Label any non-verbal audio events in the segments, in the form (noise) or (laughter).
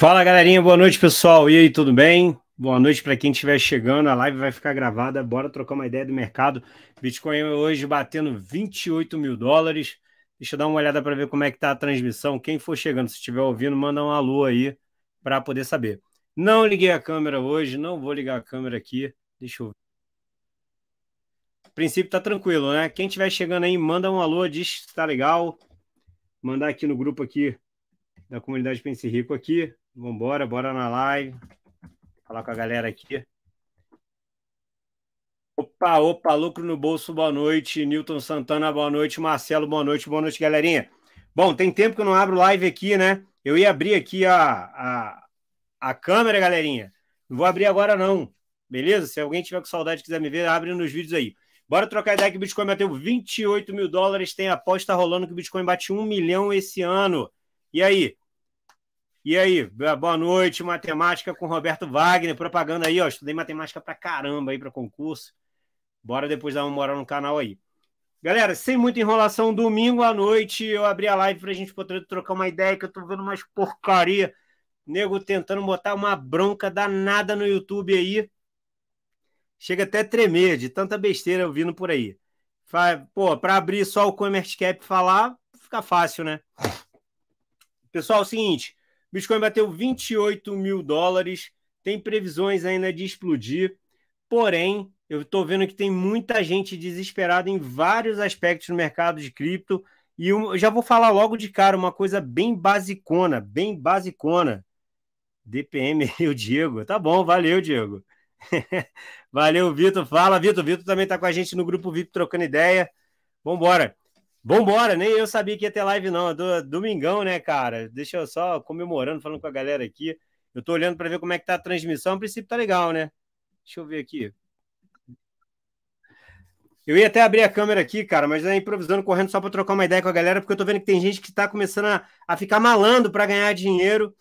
Fala galerinha, boa noite pessoal. E aí, tudo bem? Boa noite para quem estiver chegando. A live vai ficar gravada. Bora trocar uma ideia do mercado. Bitcoin hoje batendo 28 mil dólares. Deixa eu dar uma olhada para ver como é que tá a transmissão. Quem for chegando, se estiver ouvindo, manda um alô aí para poder saber. Não liguei a câmera hoje, não vou ligar a câmera aqui. Deixa eu ver. princípio tá tranquilo, né? Quem estiver chegando aí, manda um alô, diz se tá legal. Mandar aqui no grupo aqui da comunidade Pense Rico aqui. Vambora, bora na live. Falar com a galera aqui. Opa, opa, lucro no bolso, boa noite. Newton Santana, boa noite. Marcelo, boa noite. Boa noite, galerinha. Bom, tem tempo que eu não abro live aqui, né? Eu ia abrir aqui a, a, a câmera, galerinha. Não vou abrir agora, não. Beleza? Se alguém tiver com saudade e quiser me ver, abre nos vídeos aí. Bora trocar ideia que o Bitcoin bateu 28 mil dólares. Tem aposta rolando que o Bitcoin bate 1 milhão esse ano. E aí, e aí, boa noite, matemática com Roberto Wagner, propaganda aí, ó. Estudei matemática pra caramba aí para concurso. Bora depois dar uma moral no canal aí. Galera, sem muita enrolação, domingo à noite eu abri a live pra gente poder trocar uma ideia, que eu tô vendo umas porcaria. Nego tentando botar uma bronca danada no YouTube aí. Chega até a tremer de tanta besteira eu vindo por aí. Pô, pra abrir só o Commerce Cap falar, fica fácil, né? Pessoal, é o seguinte. Bitcoin bateu 28 mil dólares, tem previsões ainda de explodir, porém, eu estou vendo que tem muita gente desesperada em vários aspectos no mercado de cripto. E eu já vou falar logo de cara uma coisa bem basicona, bem basicona. DPM o (laughs) Diego. Tá bom, valeu, Diego. (laughs) valeu, Vitor. Fala, Vitor. Vitor também está com a gente no grupo VIP trocando ideia. embora. Vambora, nem eu sabia que ia ter live, não. É do, domingão, né, cara? Deixa eu só comemorando, falando com a galera aqui. Eu tô olhando para ver como é que tá a transmissão. A princípio tá legal, né? Deixa eu ver aqui. Eu ia até abrir a câmera aqui, cara, mas aí improvisando, correndo só para trocar uma ideia com a galera, porque eu tô vendo que tem gente que tá começando a, a ficar malando para ganhar dinheiro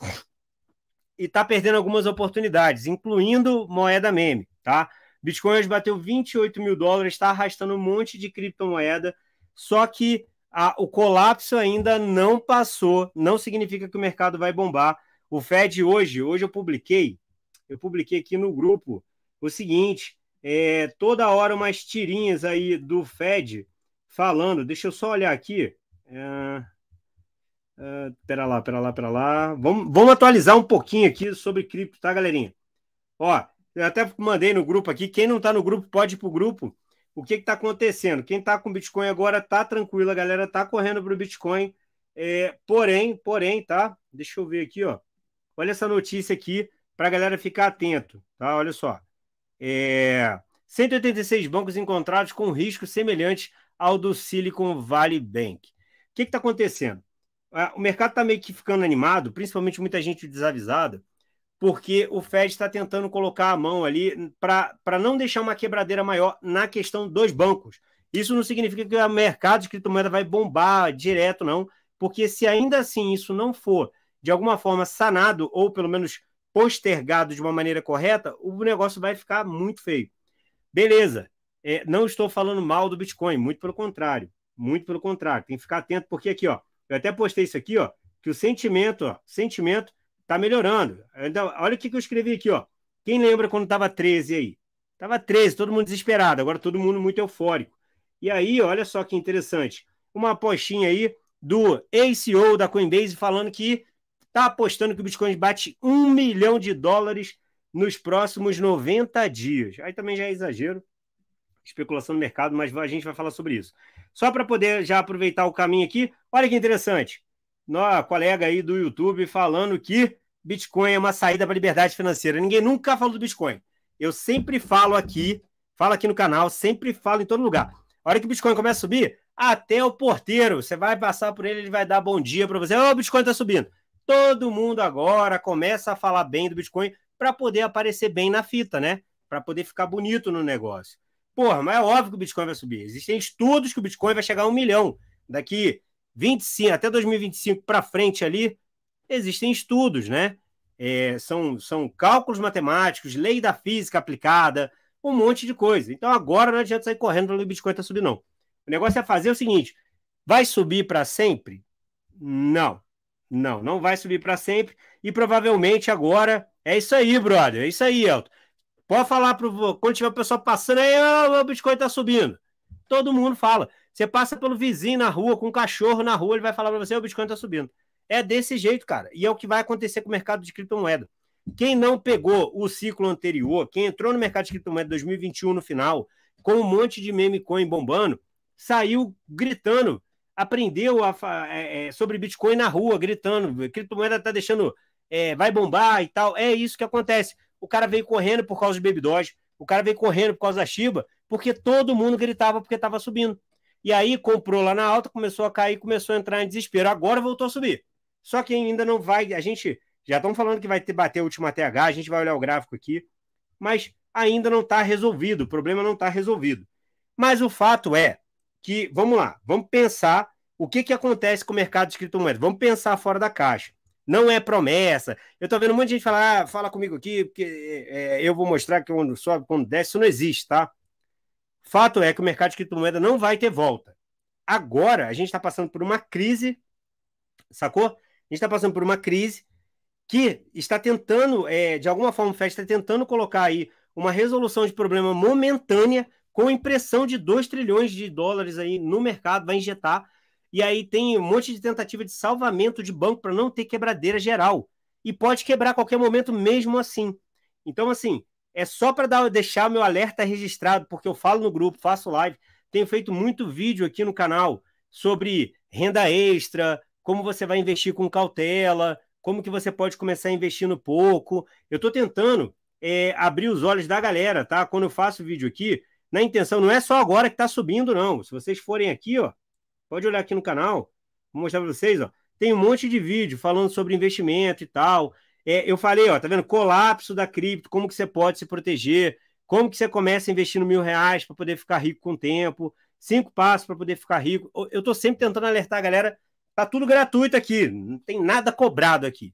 e tá perdendo algumas oportunidades, incluindo moeda meme, tá? Bitcoin hoje bateu 28 mil dólares, está arrastando um monte de criptomoeda só que a, o colapso ainda não passou, não significa que o mercado vai bombar. O Fed hoje, hoje eu publiquei, eu publiquei aqui no grupo o seguinte: é, toda hora umas tirinhas aí do Fed falando. Deixa eu só olhar aqui. É, é pera lá, pera lá, pera lá. Vamos, vamos atualizar um pouquinho aqui sobre cripto, tá, galerinha? Ó, eu até mandei no grupo aqui. Quem não tá no grupo, pode ir pro grupo o que está acontecendo? Quem está com Bitcoin agora está tranquilo, a galera está correndo para o Bitcoin. É, porém, porém, tá? Deixa eu ver aqui, ó. Olha essa notícia aqui para a galera ficar atento, tá? Olha só. É, 186 bancos encontrados com risco semelhante ao do Silicon Valley Bank. O que está acontecendo? Ah, o mercado está meio que ficando animado, principalmente muita gente desavisada porque o Fed está tentando colocar a mão ali para não deixar uma quebradeira maior na questão dos bancos. Isso não significa que o mercado de criptomoeda vai bombar direto, não, porque se ainda assim isso não for de alguma forma sanado ou pelo menos postergado de uma maneira correta, o negócio vai ficar muito feio. Beleza, é, não estou falando mal do Bitcoin, muito pelo contrário, muito pelo contrário, tem que ficar atento, porque aqui, ó, eu até postei isso aqui, ó, que o sentimento, ó, sentimento Tá melhorando. Então, olha o que, que eu escrevi aqui, ó. Quem lembra quando tava 13 aí? Tava 13, todo mundo desesperado, agora todo mundo muito eufórico. E aí, olha só que interessante. Uma apostinha aí do ex-CEO da Coinbase falando que tá apostando que o Bitcoin bate um milhão de dólares nos próximos 90 dias. Aí também já é exagero, especulação no mercado, mas a gente vai falar sobre isso. Só para poder já aproveitar o caminho aqui, olha que interessante no, colega aí do YouTube falando que Bitcoin é uma saída para a liberdade financeira. Ninguém nunca falou do Bitcoin. Eu sempre falo aqui, falo aqui no canal, sempre falo em todo lugar. A hora que o Bitcoin começa a subir, até o porteiro, você vai passar por ele, ele vai dar bom dia para você. oh, o Bitcoin está subindo. Todo mundo agora começa a falar bem do Bitcoin para poder aparecer bem na fita, né? Para poder ficar bonito no negócio. Porra, mas é óbvio que o Bitcoin vai subir. Existem estudos que o Bitcoin vai chegar a um milhão daqui 25, até 2025 para frente ali, existem estudos, né? É, são, são cálculos matemáticos, lei da física aplicada, um monte de coisa. Então agora não adianta sair correndo para o Bitcoin tá subir, não. O negócio é fazer o seguinte: vai subir para sempre? Não, não, não vai subir para sempre. E provavelmente agora é isso aí, brother. É isso aí, Elton. Pode falar para quando tiver o pessoal passando aí, oh, o Bitcoin tá subindo. Todo mundo fala. Você passa pelo vizinho na rua, com um cachorro na rua, ele vai falar para você: o Bitcoin está subindo. É desse jeito, cara. E é o que vai acontecer com o mercado de criptomoeda. Quem não pegou o ciclo anterior, quem entrou no mercado de criptomoeda 2021 no final, com um monte de meme coin bombando, saiu gritando, aprendeu a, é, é, sobre Bitcoin na rua, gritando, criptomoeda está deixando, é, vai bombar e tal. É isso que acontece. O cara veio correndo por causa de Baby Doge, o cara veio correndo por causa da Shiba, porque todo mundo gritava porque estava subindo. E aí comprou lá na alta, começou a cair, começou a entrar em desespero. Agora voltou a subir. Só que ainda não vai. A gente já estão falando que vai ter, bater o último ATH, a gente vai olhar o gráfico aqui, mas ainda não está resolvido, o problema não está resolvido. Mas o fato é que, vamos lá, vamos pensar o que, que acontece com o mercado de criptomoedas. Vamos pensar fora da caixa. Não é promessa. Eu estou vendo um monte de gente falar, ah, fala comigo aqui, porque é, é eu vou mostrar que quando sobe, quando desce, isso não existe, tá? Fato é que o mercado de criptomoeda não vai ter volta. Agora, a gente está passando por uma crise, sacou? A gente está passando por uma crise que está tentando, é, de alguma forma, o FED está tentando colocar aí uma resolução de problema momentânea com impressão de 2 trilhões de dólares aí no mercado, vai injetar. E aí tem um monte de tentativa de salvamento de banco para não ter quebradeira geral. E pode quebrar a qualquer momento mesmo assim. Então, assim, é só para deixar meu alerta registrado, porque eu falo no grupo, faço live, tenho feito muito vídeo aqui no canal sobre renda extra, como você vai investir com cautela, como que você pode começar investindo pouco. Eu estou tentando é, abrir os olhos da galera, tá? Quando eu faço vídeo aqui, na intenção, não é só agora que está subindo, não. Se vocês forem aqui, ó, pode olhar aqui no canal, vou mostrar para vocês, ó. Tem um monte de vídeo falando sobre investimento e tal. É, eu falei, ó, tá vendo? Colapso da cripto, como que você pode se proteger, como que você começa investindo mil reais para poder ficar rico com o tempo, cinco passos para poder ficar rico. Eu estou sempre tentando alertar a galera, tá tudo gratuito aqui, não tem nada cobrado aqui.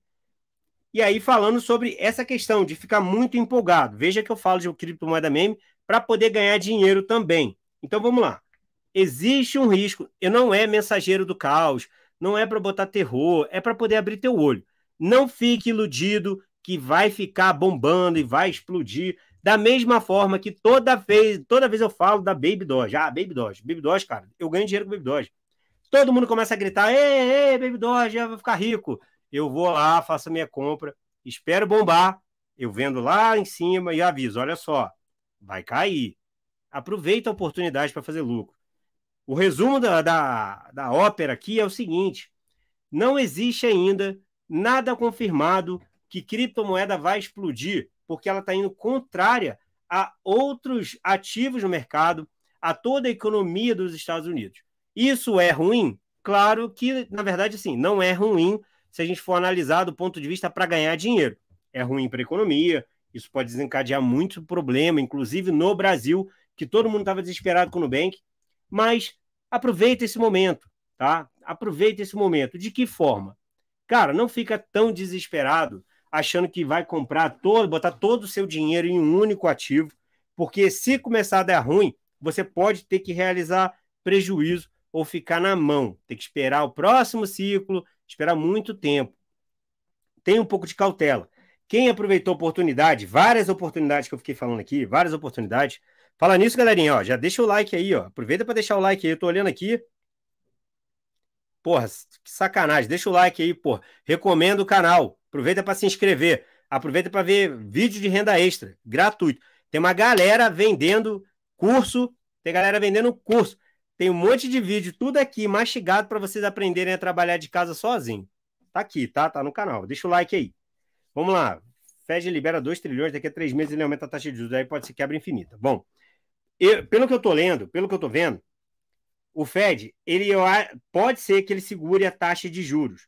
E aí, falando sobre essa questão de ficar muito empolgado, veja que eu falo de criptomoeda meme para poder ganhar dinheiro também. Então vamos lá. Existe um risco, eu não é mensageiro do caos, não é para botar terror, é para poder abrir teu olho. Não fique iludido que vai ficar bombando e vai explodir. Da mesma forma que toda vez, toda vez eu falo da Baby Doge. Ah, Baby Doge, Baby Doge, cara, eu ganho dinheiro com Baby Doge. Todo mundo começa a gritar: ei, ei, Baby Doge, eu vou ficar rico. Eu vou lá, faço a minha compra, espero bombar, eu vendo lá em cima e aviso: olha só, vai cair. Aproveita a oportunidade para fazer lucro. O resumo da, da, da ópera aqui é o seguinte: não existe ainda nada confirmado que criptomoeda vai explodir, porque ela está indo contrária a outros ativos no mercado, a toda a economia dos Estados Unidos. Isso é ruim? Claro que, na verdade, sim, não é ruim se a gente for analisar do ponto de vista para ganhar dinheiro. É ruim para a economia, isso pode desencadear muito problema, inclusive no Brasil, que todo mundo estava desesperado com o Nubank. Mas aproveita esse momento, tá? Aproveita esse momento. De que forma? Cara, não fica tão desesperado achando que vai comprar todo, botar todo o seu dinheiro em um único ativo, porque se começar a dar ruim, você pode ter que realizar prejuízo ou ficar na mão, ter que esperar o próximo ciclo, esperar muito tempo. Tem um pouco de cautela. Quem aproveitou a oportunidade, várias oportunidades que eu fiquei falando aqui, várias oportunidades. Fala nisso, galerinha, ó, já deixa o like aí, ó. Aproveita para deixar o like aí, eu tô olhando aqui. Porra, que sacanagem. Deixa o like aí, porra. Recomenda o canal. Aproveita para se inscrever. Aproveita para ver vídeo de renda extra, gratuito. Tem uma galera vendendo curso, tem galera vendendo curso. Tem um monte de vídeo, tudo aqui mastigado para vocês aprenderem a trabalhar de casa sozinho. Tá aqui, tá? Tá no canal. Deixa o like aí. Vamos lá. Fed libera 2 trilhões, daqui a três meses ele aumenta a taxa de juros, aí pode ser quebra infinita. Bom, eu, pelo que eu tô lendo, pelo que eu tô vendo, o Fed, ele pode ser que ele segure a taxa de juros,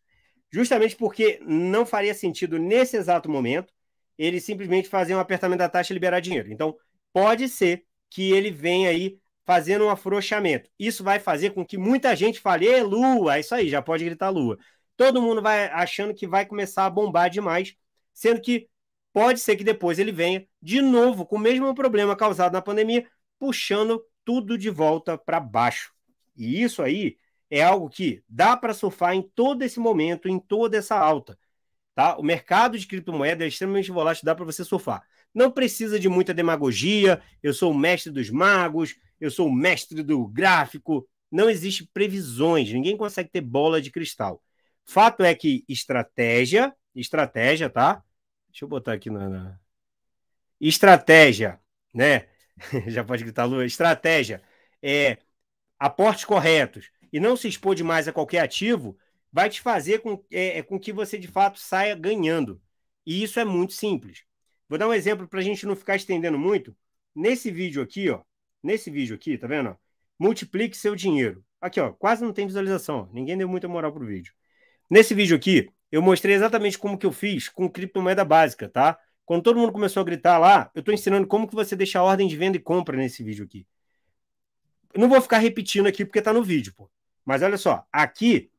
justamente porque não faria sentido nesse exato momento ele simplesmente fazer um apertamento da taxa e liberar dinheiro. Então, pode ser que ele venha aí fazendo um afrouxamento. Isso vai fazer com que muita gente fale, é lua, é isso aí, já pode gritar lua. Todo mundo vai achando que vai começar a bombar demais, sendo que pode ser que depois ele venha de novo com o mesmo problema causado na pandemia, puxando tudo de volta para baixo. E isso aí é algo que dá para surfar em todo esse momento, em toda essa alta. Tá? O mercado de criptomoeda é extremamente volátil, dá para você surfar. Não precisa de muita demagogia, eu sou o mestre dos magos, eu sou o mestre do gráfico. Não existe previsões, ninguém consegue ter bola de cristal. Fato é que estratégia, estratégia, tá? Deixa eu botar aqui na. na... Estratégia, né? (laughs) Já pode gritar, Lua. Estratégia é aportes corretos e não se expor demais a qualquer ativo, vai te fazer com, é, é, com que você de fato saia ganhando. E isso é muito simples. Vou dar um exemplo para a gente não ficar estendendo muito. Nesse vídeo aqui, ó, nesse vídeo aqui, tá vendo? multiplique seu dinheiro. Aqui, ó, quase não tem visualização. Ó, ninguém deu muita moral pro vídeo. Nesse vídeo aqui, eu mostrei exatamente como que eu fiz com criptomoeda básica, tá? Quando todo mundo começou a gritar lá, eu estou ensinando como que você deixa a ordem de venda e compra nesse vídeo aqui. Eu não vou ficar repetindo aqui porque está no vídeo, pô. Mas olha só, aqui,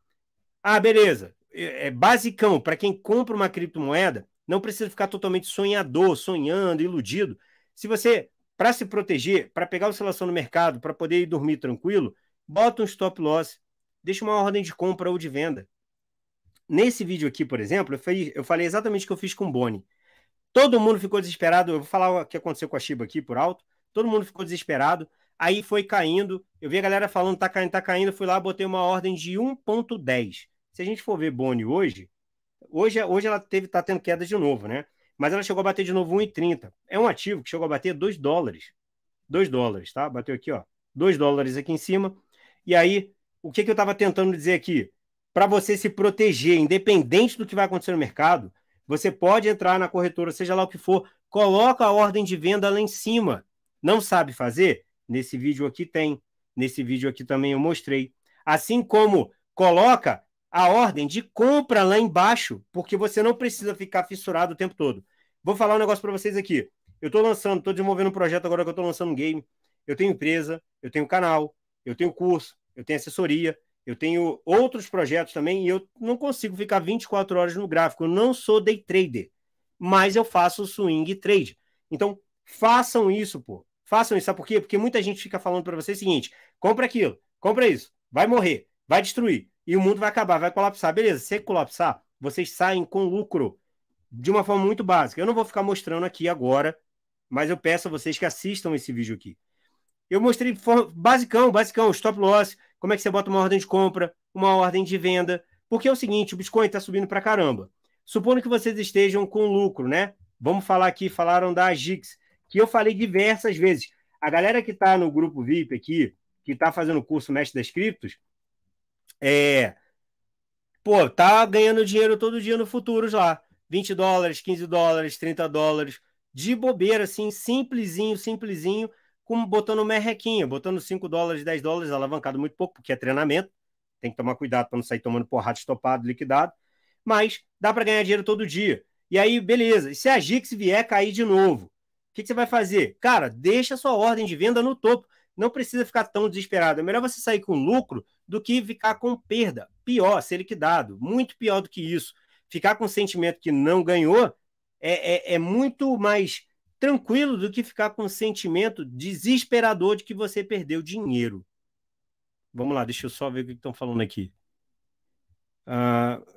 ah, beleza. É, é basicão, para quem compra uma criptomoeda, não precisa ficar totalmente sonhador, sonhando, iludido. Se você, para se proteger, para pegar oscilação no mercado, para poder ir dormir tranquilo, bota um stop loss, deixa uma ordem de compra ou de venda. Nesse vídeo aqui, por exemplo, eu, eu falei exatamente o que eu fiz com o Boni. Todo mundo ficou desesperado. Eu vou falar o que aconteceu com a Shiba aqui por alto. Todo mundo ficou desesperado aí foi caindo. Eu vi a galera falando, tá caindo, tá caindo. Fui lá, botei uma ordem de 1,10. Se a gente for ver Boni hoje, hoje, hoje ela teve, tá tendo queda de novo, né? Mas ela chegou a bater de novo 1,30. É um ativo que chegou a bater 2 dólares. 2 dólares, tá? Bateu aqui, ó. 2 dólares aqui em cima. E aí, o que, que eu estava tentando dizer aqui? Para você se proteger, independente do que vai acontecer no mercado, você pode entrar na corretora, seja lá o que for, coloca a ordem de venda lá em cima. Não sabe fazer? Nesse vídeo aqui tem. Nesse vídeo aqui também eu mostrei. Assim como coloca a ordem de compra lá embaixo, porque você não precisa ficar fissurado o tempo todo. Vou falar um negócio para vocês aqui. Eu estou lançando, estou desenvolvendo um projeto agora que eu estou lançando um game. Eu tenho empresa, eu tenho canal, eu tenho curso, eu tenho assessoria, eu tenho outros projetos também e eu não consigo ficar 24 horas no gráfico. Eu não sou day trader, mas eu faço swing trade. Então, façam isso, pô. Façam isso, sabe por quê? Porque muita gente fica falando para vocês o seguinte: compra aquilo, compra isso, vai morrer, vai destruir, e o mundo vai acabar, vai colapsar. Beleza, se colapsar, vocês saem com lucro de uma forma muito básica. Eu não vou ficar mostrando aqui agora, mas eu peço a vocês que assistam esse vídeo aqui. Eu mostrei basicão, basicão, stop loss, como é que você bota uma ordem de compra, uma ordem de venda, porque é o seguinte, o Bitcoin está subindo para caramba. Supondo que vocês estejam com lucro, né? Vamos falar aqui, falaram da Agix que eu falei diversas vezes. A galera que está no grupo VIP aqui, que está fazendo o curso Mestre das Criptos, é, pô, tá ganhando dinheiro todo dia no futuros lá. 20 dólares, 15 dólares, 30 dólares, de bobeira, assim, simplesinho, simplesinho, como botando merrequinha, botando 5 dólares, 10 dólares, alavancado muito pouco, porque é treinamento, tem que tomar cuidado para não sair tomando porrada estopado, liquidado, mas dá para ganhar dinheiro todo dia. E aí, beleza, e se a Gix vier cair de novo? que, que você vai fazer? Cara, deixa a sua ordem de venda no topo. Não precisa ficar tão desesperado. É melhor você sair com lucro do que ficar com perda. Pior, ser liquidado. Muito pior do que isso. Ficar com o sentimento que não ganhou é, é, é muito mais tranquilo do que ficar com o sentimento desesperador de que você perdeu dinheiro. Vamos lá, deixa eu só ver o que estão falando aqui. Uh,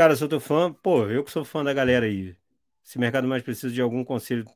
Cara, eu sou fã, pô, eu que sou fã da galera aí. Se o mercado mais precisa de algum conselho,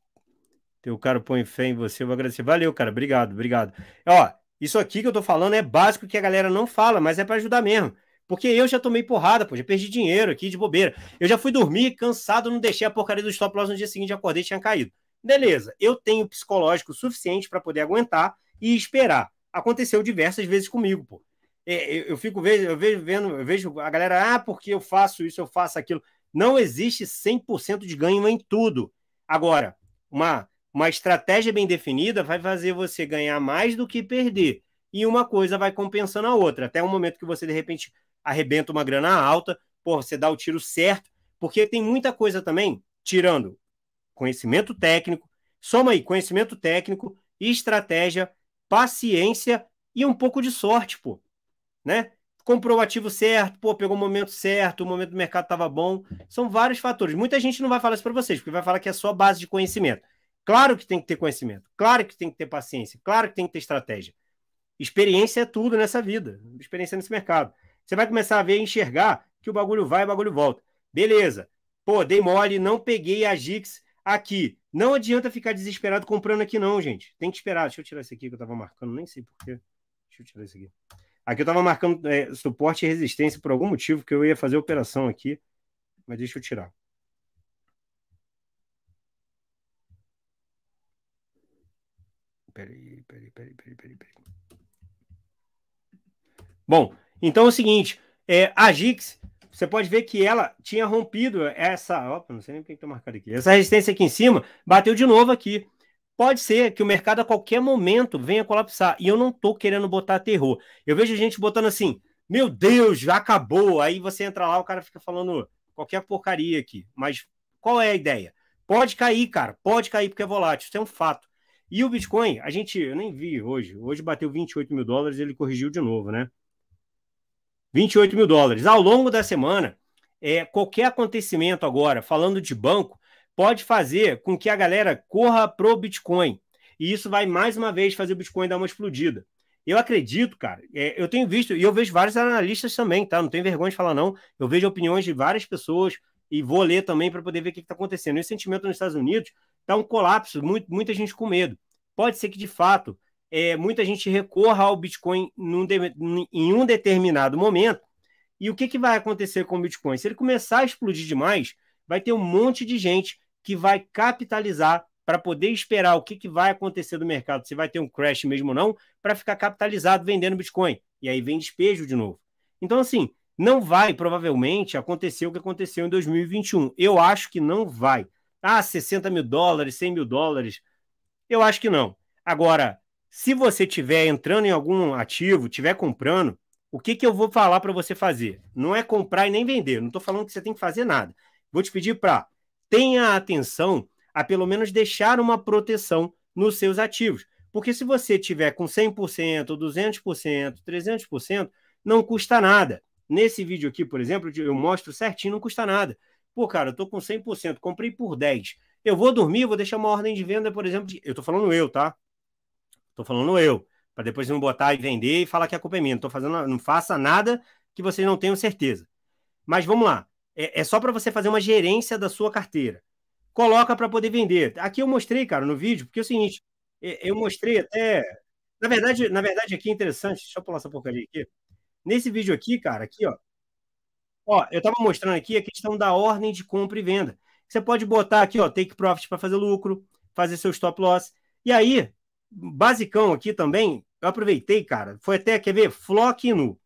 teu cara põe fé em você, eu vou agradecer. Valeu, cara, obrigado, obrigado. Ó, isso aqui que eu tô falando é básico que a galera não fala, mas é para ajudar mesmo. Porque eu já tomei porrada, pô, já perdi dinheiro aqui de bobeira. Eu já fui dormir cansado, não deixei a porcaria do stop loss no dia seguinte, acordei e tinha caído. Beleza, eu tenho psicológico suficiente para poder aguentar e esperar. Aconteceu diversas vezes comigo, pô. É, eu fico vejo, eu vejo vendo, eu vejo a galera, ah, porque eu faço isso, eu faço aquilo. Não existe 100% de ganho em tudo. Agora, uma uma estratégia bem definida vai fazer você ganhar mais do que perder. E uma coisa vai compensando a outra, até o momento que você de repente arrebenta uma grana alta, pô, você dá o tiro certo, porque tem muita coisa também tirando conhecimento técnico, soma aí conhecimento técnico, estratégia, paciência e um pouco de sorte, pô né? Comprou o ativo certo, pô, pegou o momento certo, o momento do mercado estava bom. São vários fatores. Muita gente não vai falar isso para vocês, porque vai falar que é só base de conhecimento. Claro que tem que ter conhecimento, claro que tem que ter paciência, claro que tem que ter estratégia. Experiência é tudo nessa vida, experiência nesse mercado. Você vai começar a ver, enxergar que o bagulho vai, e o bagulho volta. Beleza. Pô, dei mole, não peguei a Gix aqui. Não adianta ficar desesperado comprando aqui, não, gente. Tem que esperar. Deixa eu tirar isso aqui que eu tava marcando, nem sei porquê. Deixa eu tirar isso aqui. Aqui eu estava marcando é, suporte e resistência por algum motivo que eu ia fazer operação aqui, mas deixa eu tirar. Peraí, peraí, peraí, peraí, peraí, peraí. Bom, então é o seguinte, é, a Gix, você pode ver que ela tinha rompido essa, opa, não sei nem o que está marcado aqui, essa resistência aqui em cima, bateu de novo aqui. Pode ser que o mercado a qualquer momento venha colapsar. E eu não estou querendo botar terror. Eu vejo gente botando assim, meu Deus, já acabou. Aí você entra lá, o cara fica falando qualquer porcaria aqui. Mas qual é a ideia? Pode cair, cara. Pode cair porque é volátil. Isso é um fato. E o Bitcoin, a gente, eu nem vi hoje. Hoje bateu 28 mil dólares, ele corrigiu de novo, né? 28 mil dólares. Ao longo da semana, é, qualquer acontecimento agora, falando de banco, pode fazer com que a galera corra pro Bitcoin. E isso vai mais uma vez fazer o Bitcoin dar uma explodida. Eu acredito, cara, é, eu tenho visto, e eu vejo vários analistas também, tá? Não tenho vergonha de falar, não. Eu vejo opiniões de várias pessoas e vou ler também para poder ver o que está acontecendo. Esse sentimento nos Estados Unidos está um colapso, muito, muita gente com medo. Pode ser que, de fato, é, muita gente recorra ao Bitcoin de, em um determinado momento. E o que, que vai acontecer com o Bitcoin? Se ele começar a explodir demais, vai ter um monte de gente que vai capitalizar para poder esperar o que, que vai acontecer do mercado, se vai ter um crash mesmo ou não, para ficar capitalizado vendendo Bitcoin. E aí vem despejo de novo. Então, assim, não vai provavelmente acontecer o que aconteceu em 2021. Eu acho que não vai. Ah, 60 mil dólares, 100 mil dólares. Eu acho que não. Agora, se você tiver entrando em algum ativo, tiver comprando, o que, que eu vou falar para você fazer? Não é comprar e nem vender. Não estou falando que você tem que fazer nada. Vou te pedir para tenha atenção a pelo menos deixar uma proteção nos seus ativos. Porque se você tiver com 100%, 200%, 300%, não custa nada. Nesse vídeo aqui, por exemplo, eu mostro certinho, não custa nada. Pô, cara, eu tô com 100%, comprei por 10. Eu vou dormir, vou deixar uma ordem de venda, por exemplo, de... eu tô falando eu, tá? Tô falando eu, para depois não botar e vender e falar que a culpa é minha. tô fazendo, não faça nada que vocês não tenham certeza. Mas vamos lá é, é só para você fazer uma gerência da sua carteira. Coloca para poder vender. Aqui eu mostrei, cara, no vídeo, porque é o seguinte, é, eu mostrei até. Na verdade, na verdade, aqui é interessante. Deixa eu pular essa porcaria aqui. Nesse vídeo aqui, cara, aqui, ó. Ó, eu estava mostrando aqui a questão da ordem de compra e venda. Você pode botar aqui, ó, take profit para fazer lucro, fazer seu stop loss. E aí, basicão aqui também, eu aproveitei, cara. Foi até, quer ver? Flock nu.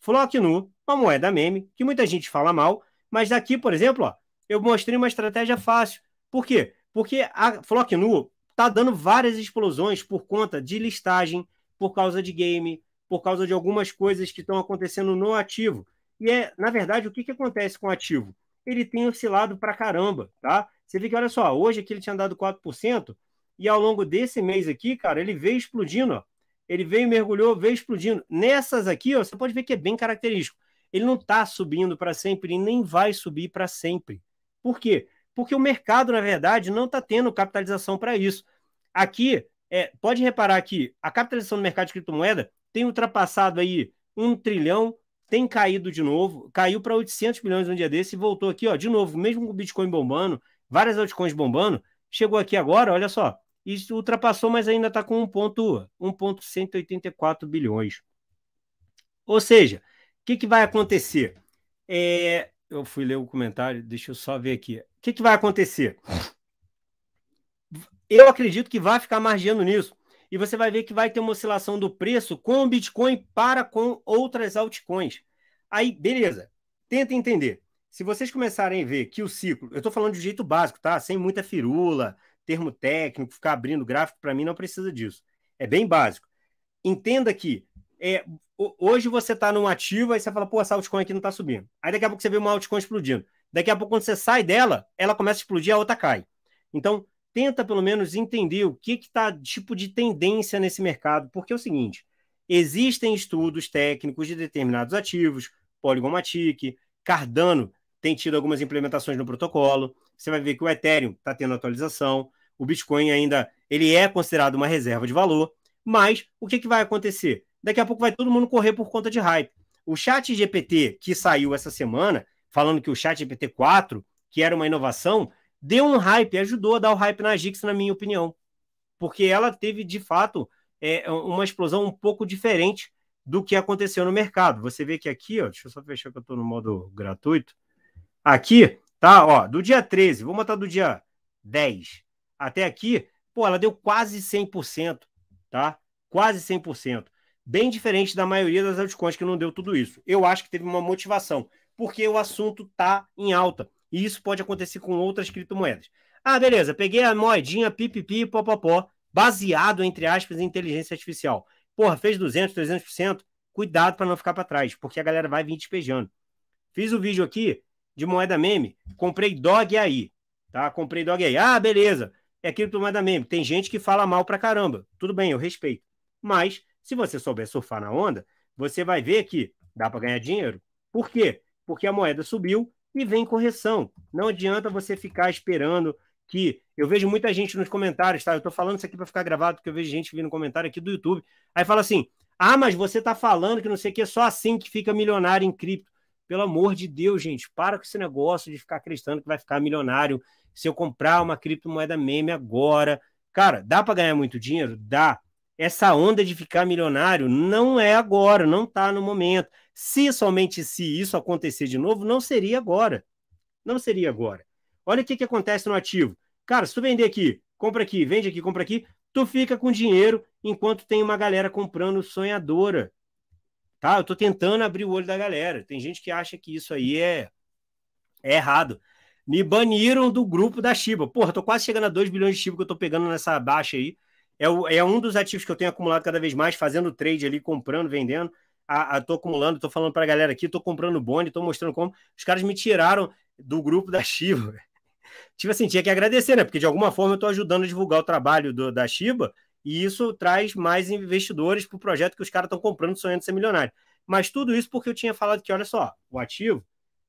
Flock nu, uma moeda meme que muita gente fala mal, mas aqui, por exemplo, ó, eu mostrei uma estratégia fácil. Por quê? Porque a Flocknu está dando várias explosões por conta de listagem, por causa de game, por causa de algumas coisas que estão acontecendo no ativo. E é, na verdade, o que, que acontece com o ativo? Ele tem oscilado para caramba, tá? Você vê que, olha só, hoje aqui ele tinha dado 4%, e ao longo desse mês aqui, cara, ele veio explodindo, ó. Ele veio, mergulhou, veio explodindo. Nessas aqui, ó, você pode ver que é bem característico. Ele não está subindo para sempre e nem vai subir para sempre. Por quê? Porque o mercado, na verdade, não está tendo capitalização para isso. Aqui, é, pode reparar que a capitalização do mercado de criptomoeda tem ultrapassado aí um trilhão, tem caído de novo, caiu para 800 milhões no dia desse e voltou aqui, ó, de novo, mesmo com o Bitcoin bombando, várias altcoins bombando, chegou aqui agora, olha só, isso ultrapassou, mas ainda está com 1,184 bilhões. Ou seja, que, que vai acontecer? É, eu fui ler o comentário, deixa eu só ver aqui. O que, que vai acontecer? Eu acredito que vai ficar margeando nisso. E você vai ver que vai ter uma oscilação do preço com o Bitcoin para com outras altcoins. Aí, beleza. Tenta entender. Se vocês começarem a ver que o ciclo, eu estou falando de jeito básico, tá? Sem muita firula, termo técnico, ficar abrindo gráfico, para mim não precisa disso. É bem básico. Entenda que é, hoje você está num ativo e você fala, pô, essa altcoin aqui não está subindo. Aí daqui a pouco você vê uma altcoin explodindo. Daqui a pouco, quando você sai dela, ela começa a explodir, a outra cai. Então, tenta pelo menos entender o que está tipo de tendência nesse mercado, porque é o seguinte: existem estudos técnicos de determinados ativos, Polygomatic, Cardano tem tido algumas implementações no protocolo. Você vai ver que o Ethereum está tendo atualização, o Bitcoin ainda ele é considerado uma reserva de valor. Mas o que, que vai acontecer? daqui a pouco vai todo mundo correr por conta de hype. O chat GPT que saiu essa semana, falando que o chat GPT 4, que era uma inovação, deu um hype, ajudou a dar o hype na Gix, na minha opinião. Porque ela teve, de fato, é, uma explosão um pouco diferente do que aconteceu no mercado. Você vê que aqui, ó, deixa eu só fechar que eu estou no modo gratuito. Aqui, tá? Ó, do dia 13, vou botar do dia 10 até aqui, pô, ela deu quase 100%, tá? Quase 100% bem diferente da maioria das altcoins que não deu tudo isso. Eu acho que teve uma motivação, porque o assunto está em alta. E isso pode acontecer com outras criptomoedas. Ah, beleza, peguei a moedinha pipipi, popopó, baseado, entre aspas, em inteligência artificial. Porra, fez 200, 300%, cuidado para não ficar para trás, porque a galera vai vir despejando. Fiz o um vídeo aqui de moeda meme, comprei dog aí, tá? Comprei dog aí. Ah, beleza, é criptomoeda meme. Tem gente que fala mal para caramba. Tudo bem, eu respeito. Mas se você souber surfar na onda, você vai ver que dá para ganhar dinheiro. Por quê? Porque a moeda subiu e vem correção. Não adianta você ficar esperando que. Eu vejo muita gente nos comentários, tá? Eu estou falando isso aqui para ficar gravado, porque eu vejo gente vindo comentário aqui do YouTube. Aí fala assim: ah, mas você está falando que não sei o que, é só assim que fica milionário em cripto. Pelo amor de Deus, gente, para com esse negócio de ficar acreditando que vai ficar milionário se eu comprar uma criptomoeda meme agora. Cara, dá para ganhar muito dinheiro? Dá essa onda de ficar milionário não é agora, não está no momento. Se somente se isso acontecer de novo, não seria agora. Não seria agora. Olha o que, que acontece no ativo. Cara, se tu vender aqui, compra aqui, vende aqui, compra aqui, tu fica com dinheiro enquanto tem uma galera comprando sonhadora. Tá? Eu tô tentando abrir o olho da galera. Tem gente que acha que isso aí é, é errado. Me baniram do grupo da Shiba. Porra, tô quase chegando a 2 bilhões de Shiba que eu tô pegando nessa baixa aí. É, o, é um dos ativos que eu tenho acumulado cada vez mais, fazendo trade ali, comprando, vendendo. Estou ah, ah, acumulando, estou falando para a galera aqui, estou comprando bonde, estou mostrando como. Os caras me tiraram do grupo da Shiba. (laughs) Tive tipo assim, tinha que agradecer, né? Porque de alguma forma eu estou ajudando a divulgar o trabalho do, da Shiba e isso traz mais investidores pro projeto que os caras estão comprando sonhando ser milionário. Mas tudo isso porque eu tinha falado que, olha só, o ativo,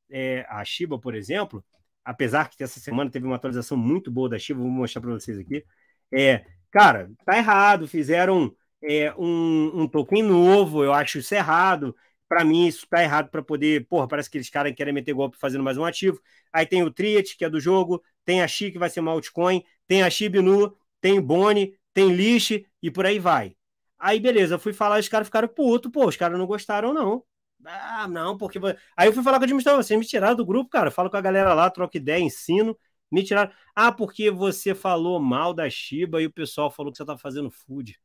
é, a Shiba, por exemplo, apesar que essa semana teve uma atualização muito boa da Shiba, vou mostrar para vocês aqui, é, cara, tá errado, fizeram é, um, um token novo, eu acho isso errado. Para mim, isso tá errado para poder. Porra, parece que eles caras querem meter golpe fazendo mais um ativo. Aí tem o Triet, que é do jogo, tem a Chi, que vai ser uma altcoin, tem a Shibinu, tem o Boni, tem Lixe e por aí vai. Aí, beleza, eu fui falar, os caras ficaram puto, pô, os caras não gostaram, não. Ah, não, porque. Aí eu fui falar com a administração, vocês me tiraram do grupo, cara. Eu falo com a galera lá, troco ideia, ensino. Me tiraram. Ah, porque você falou mal da Shiba e o pessoal falou que você tá fazendo food.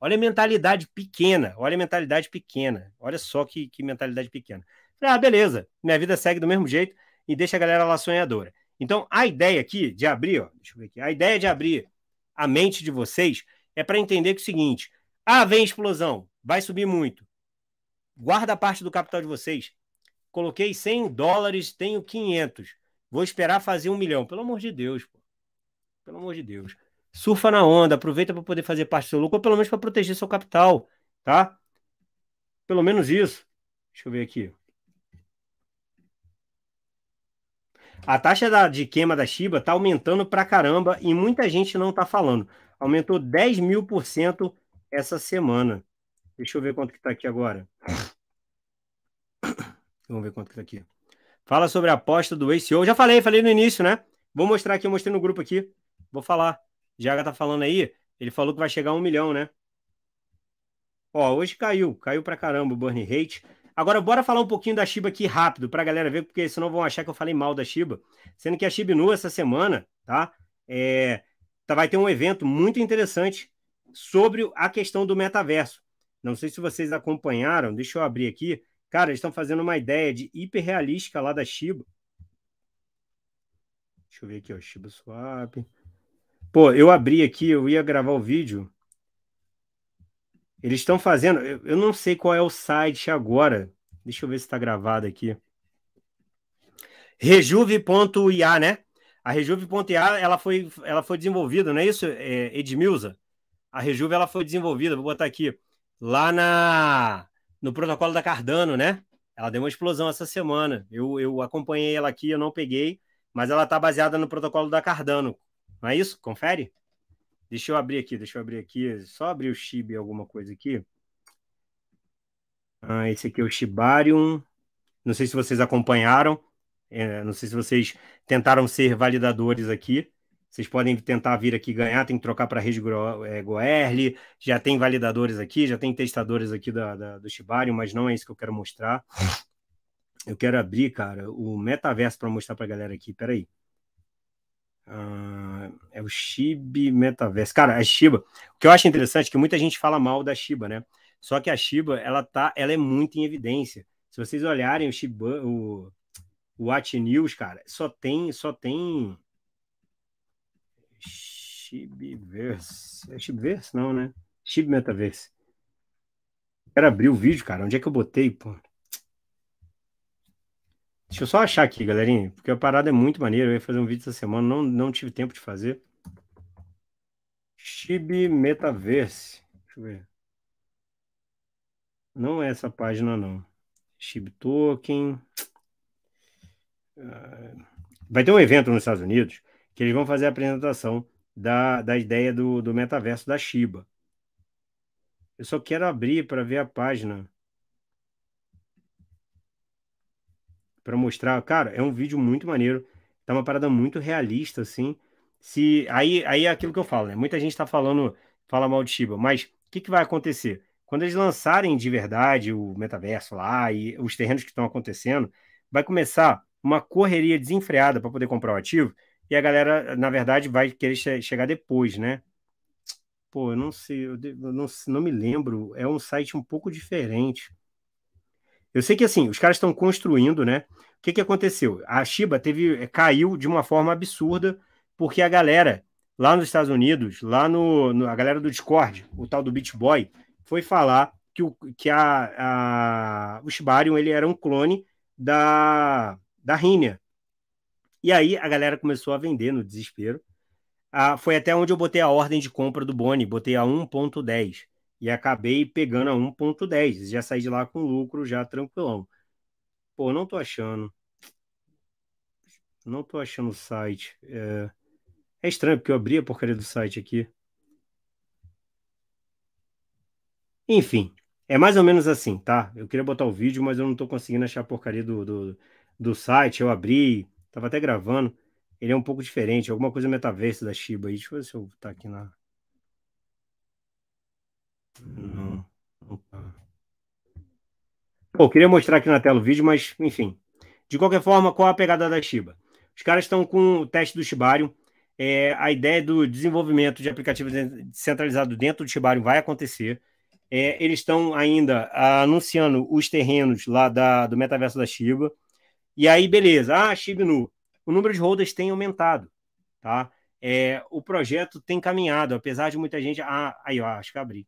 Olha a mentalidade pequena, olha a mentalidade pequena. Olha só que, que mentalidade pequena. Ah, beleza, minha vida segue do mesmo jeito e deixa a galera lá sonhadora. Então, a ideia aqui de abrir, ó, deixa eu ver aqui, a ideia de abrir a mente de vocês é para entender que é o seguinte: ah, vem explosão, vai subir muito. Guarda parte do capital de vocês. Coloquei 100 dólares, tenho 500. Vou esperar fazer um milhão. Pelo amor de Deus, pô. Pelo amor de Deus. Surfa na onda, aproveita para poder fazer parte do seu lucro, ou pelo menos para proteger seu capital, tá? Pelo menos isso. Deixa eu ver aqui. A taxa da, de queima da Shiba tá aumentando pra caramba e muita gente não tá falando. Aumentou 10 mil por cento essa semana. Deixa eu ver quanto que tá aqui agora. (coughs) Vamos ver quanto que tá aqui. Fala sobre a aposta do ex Já falei, falei no início, né? Vou mostrar aqui, eu mostrei no grupo aqui. Vou falar. Jaga tá falando aí, ele falou que vai chegar a um milhão, né? Ó, hoje caiu, caiu pra caramba o Burn Rate. Agora bora falar um pouquinho da Shiba aqui rápido pra galera ver, porque senão vão achar que eu falei mal da Shiba. Sendo que a Shiba Nu essa semana, tá? É, tá, vai ter um evento muito interessante sobre a questão do metaverso. Não sei se vocês acompanharam, deixa eu abrir aqui. Cara, eles estão fazendo uma ideia de hiperrealística lá da Shiba. Deixa eu ver aqui, ó, Shiba Swap. Pô, eu abri aqui, eu ia gravar o vídeo. Eles estão fazendo, eu, eu não sei qual é o site agora. Deixa eu ver se está gravado aqui. Rejuve.ia, né? A Rejuve.ia, ela foi, ela foi desenvolvida, não é isso, é, Edmilza? A Rejuve, ela foi desenvolvida, vou botar aqui, lá na no protocolo da Cardano, né? Ela deu uma explosão essa semana. Eu, eu acompanhei ela aqui, eu não peguei, mas ela está baseada no protocolo da Cardano. Não é isso? Confere? Deixa eu abrir aqui, deixa eu abrir aqui. Só abrir o Shiba alguma coisa aqui. Ah, esse aqui é o Shibarium. Não sei se vocês acompanharam. É, não sei se vocês tentaram ser validadores aqui. Vocês podem tentar vir aqui ganhar, tem que trocar para a rede é, Goerli. Já tem validadores aqui, já tem testadores aqui da, da, do Shibari, mas não é isso que eu quero mostrar. Eu quero abrir, cara, o metaverso para mostrar para a galera aqui. Peraí. Uh, é o Shib Metaverse. Cara, a Shiba. O que eu acho interessante é que muita gente fala mal da Shiba, né? Só que a Shiba, ela tá, ela é muito em evidência. Se vocês olharem o Shiba, o, o News, cara, só tem, só tem Chibiverse. É Chibiverse, não, né? Chib Metaverse. Quero abrir o vídeo, cara. Onde é que eu botei, pô? Deixa eu só achar aqui, galerinha, porque a parada é muito maneira. Eu ia fazer um vídeo essa semana, não, não tive tempo de fazer. Chib Metaverse. Deixa eu ver. Não é essa página, não. Chib Token. Ah, vai ter um evento nos Estados Unidos que eles vão fazer a apresentação da, da ideia do, do metaverso da Shiba. Eu só quero abrir para ver a página. Para mostrar. Cara, é um vídeo muito maneiro. Tá uma parada muito realista, assim. Se, aí, aí é aquilo que eu falo, né? Muita gente está falando, fala mal de Shiba, mas o que, que vai acontecer? Quando eles lançarem de verdade o metaverso lá e os terrenos que estão acontecendo, vai começar uma correria desenfreada para poder comprar o ativo, e a galera, na verdade, vai querer che chegar depois, né? Pô, eu não sei, eu não, não me lembro. É um site um pouco diferente. Eu sei que assim, os caras estão construindo, né? O que, que aconteceu? A Shiba teve, eh, caiu de uma forma absurda, porque a galera lá nos Estados Unidos, lá no, no a galera do Discord, o tal do Beach Boy, foi falar que o, que a, a, o Shibarium ele era um clone da, da Rínia, e aí a galera começou a vender no desespero. Ah, foi até onde eu botei a ordem de compra do Boni, botei a 1.10 e acabei pegando a 1.10. Já saí de lá com lucro, já tranquilão. Pô, não tô achando. Não tô achando o site. É, é estranho, porque eu abri a porcaria do site aqui. Enfim, é mais ou menos assim, tá? Eu queria botar o vídeo, mas eu não tô conseguindo achar a porcaria do, do, do site. Eu abri, Tava até gravando. Ele é um pouco diferente, alguma coisa metaverso da Shiba aí. Deixa eu ver se eu tá aqui na. Não. Opa. Bom, queria mostrar aqui na tela o vídeo, mas enfim. De qualquer forma, qual é a pegada da Shiba? Os caras estão com o teste do Shibarium. É, a ideia do desenvolvimento de aplicativos centralizado dentro do Shibarium vai acontecer. É, eles estão ainda ah, anunciando os terrenos lá da, do metaverso da Shiba. E aí, beleza, ah, Shibnu, o número de holders tem aumentado, tá? É, o projeto tem caminhado, apesar de muita gente. Ah, aí, ó, acho que abri.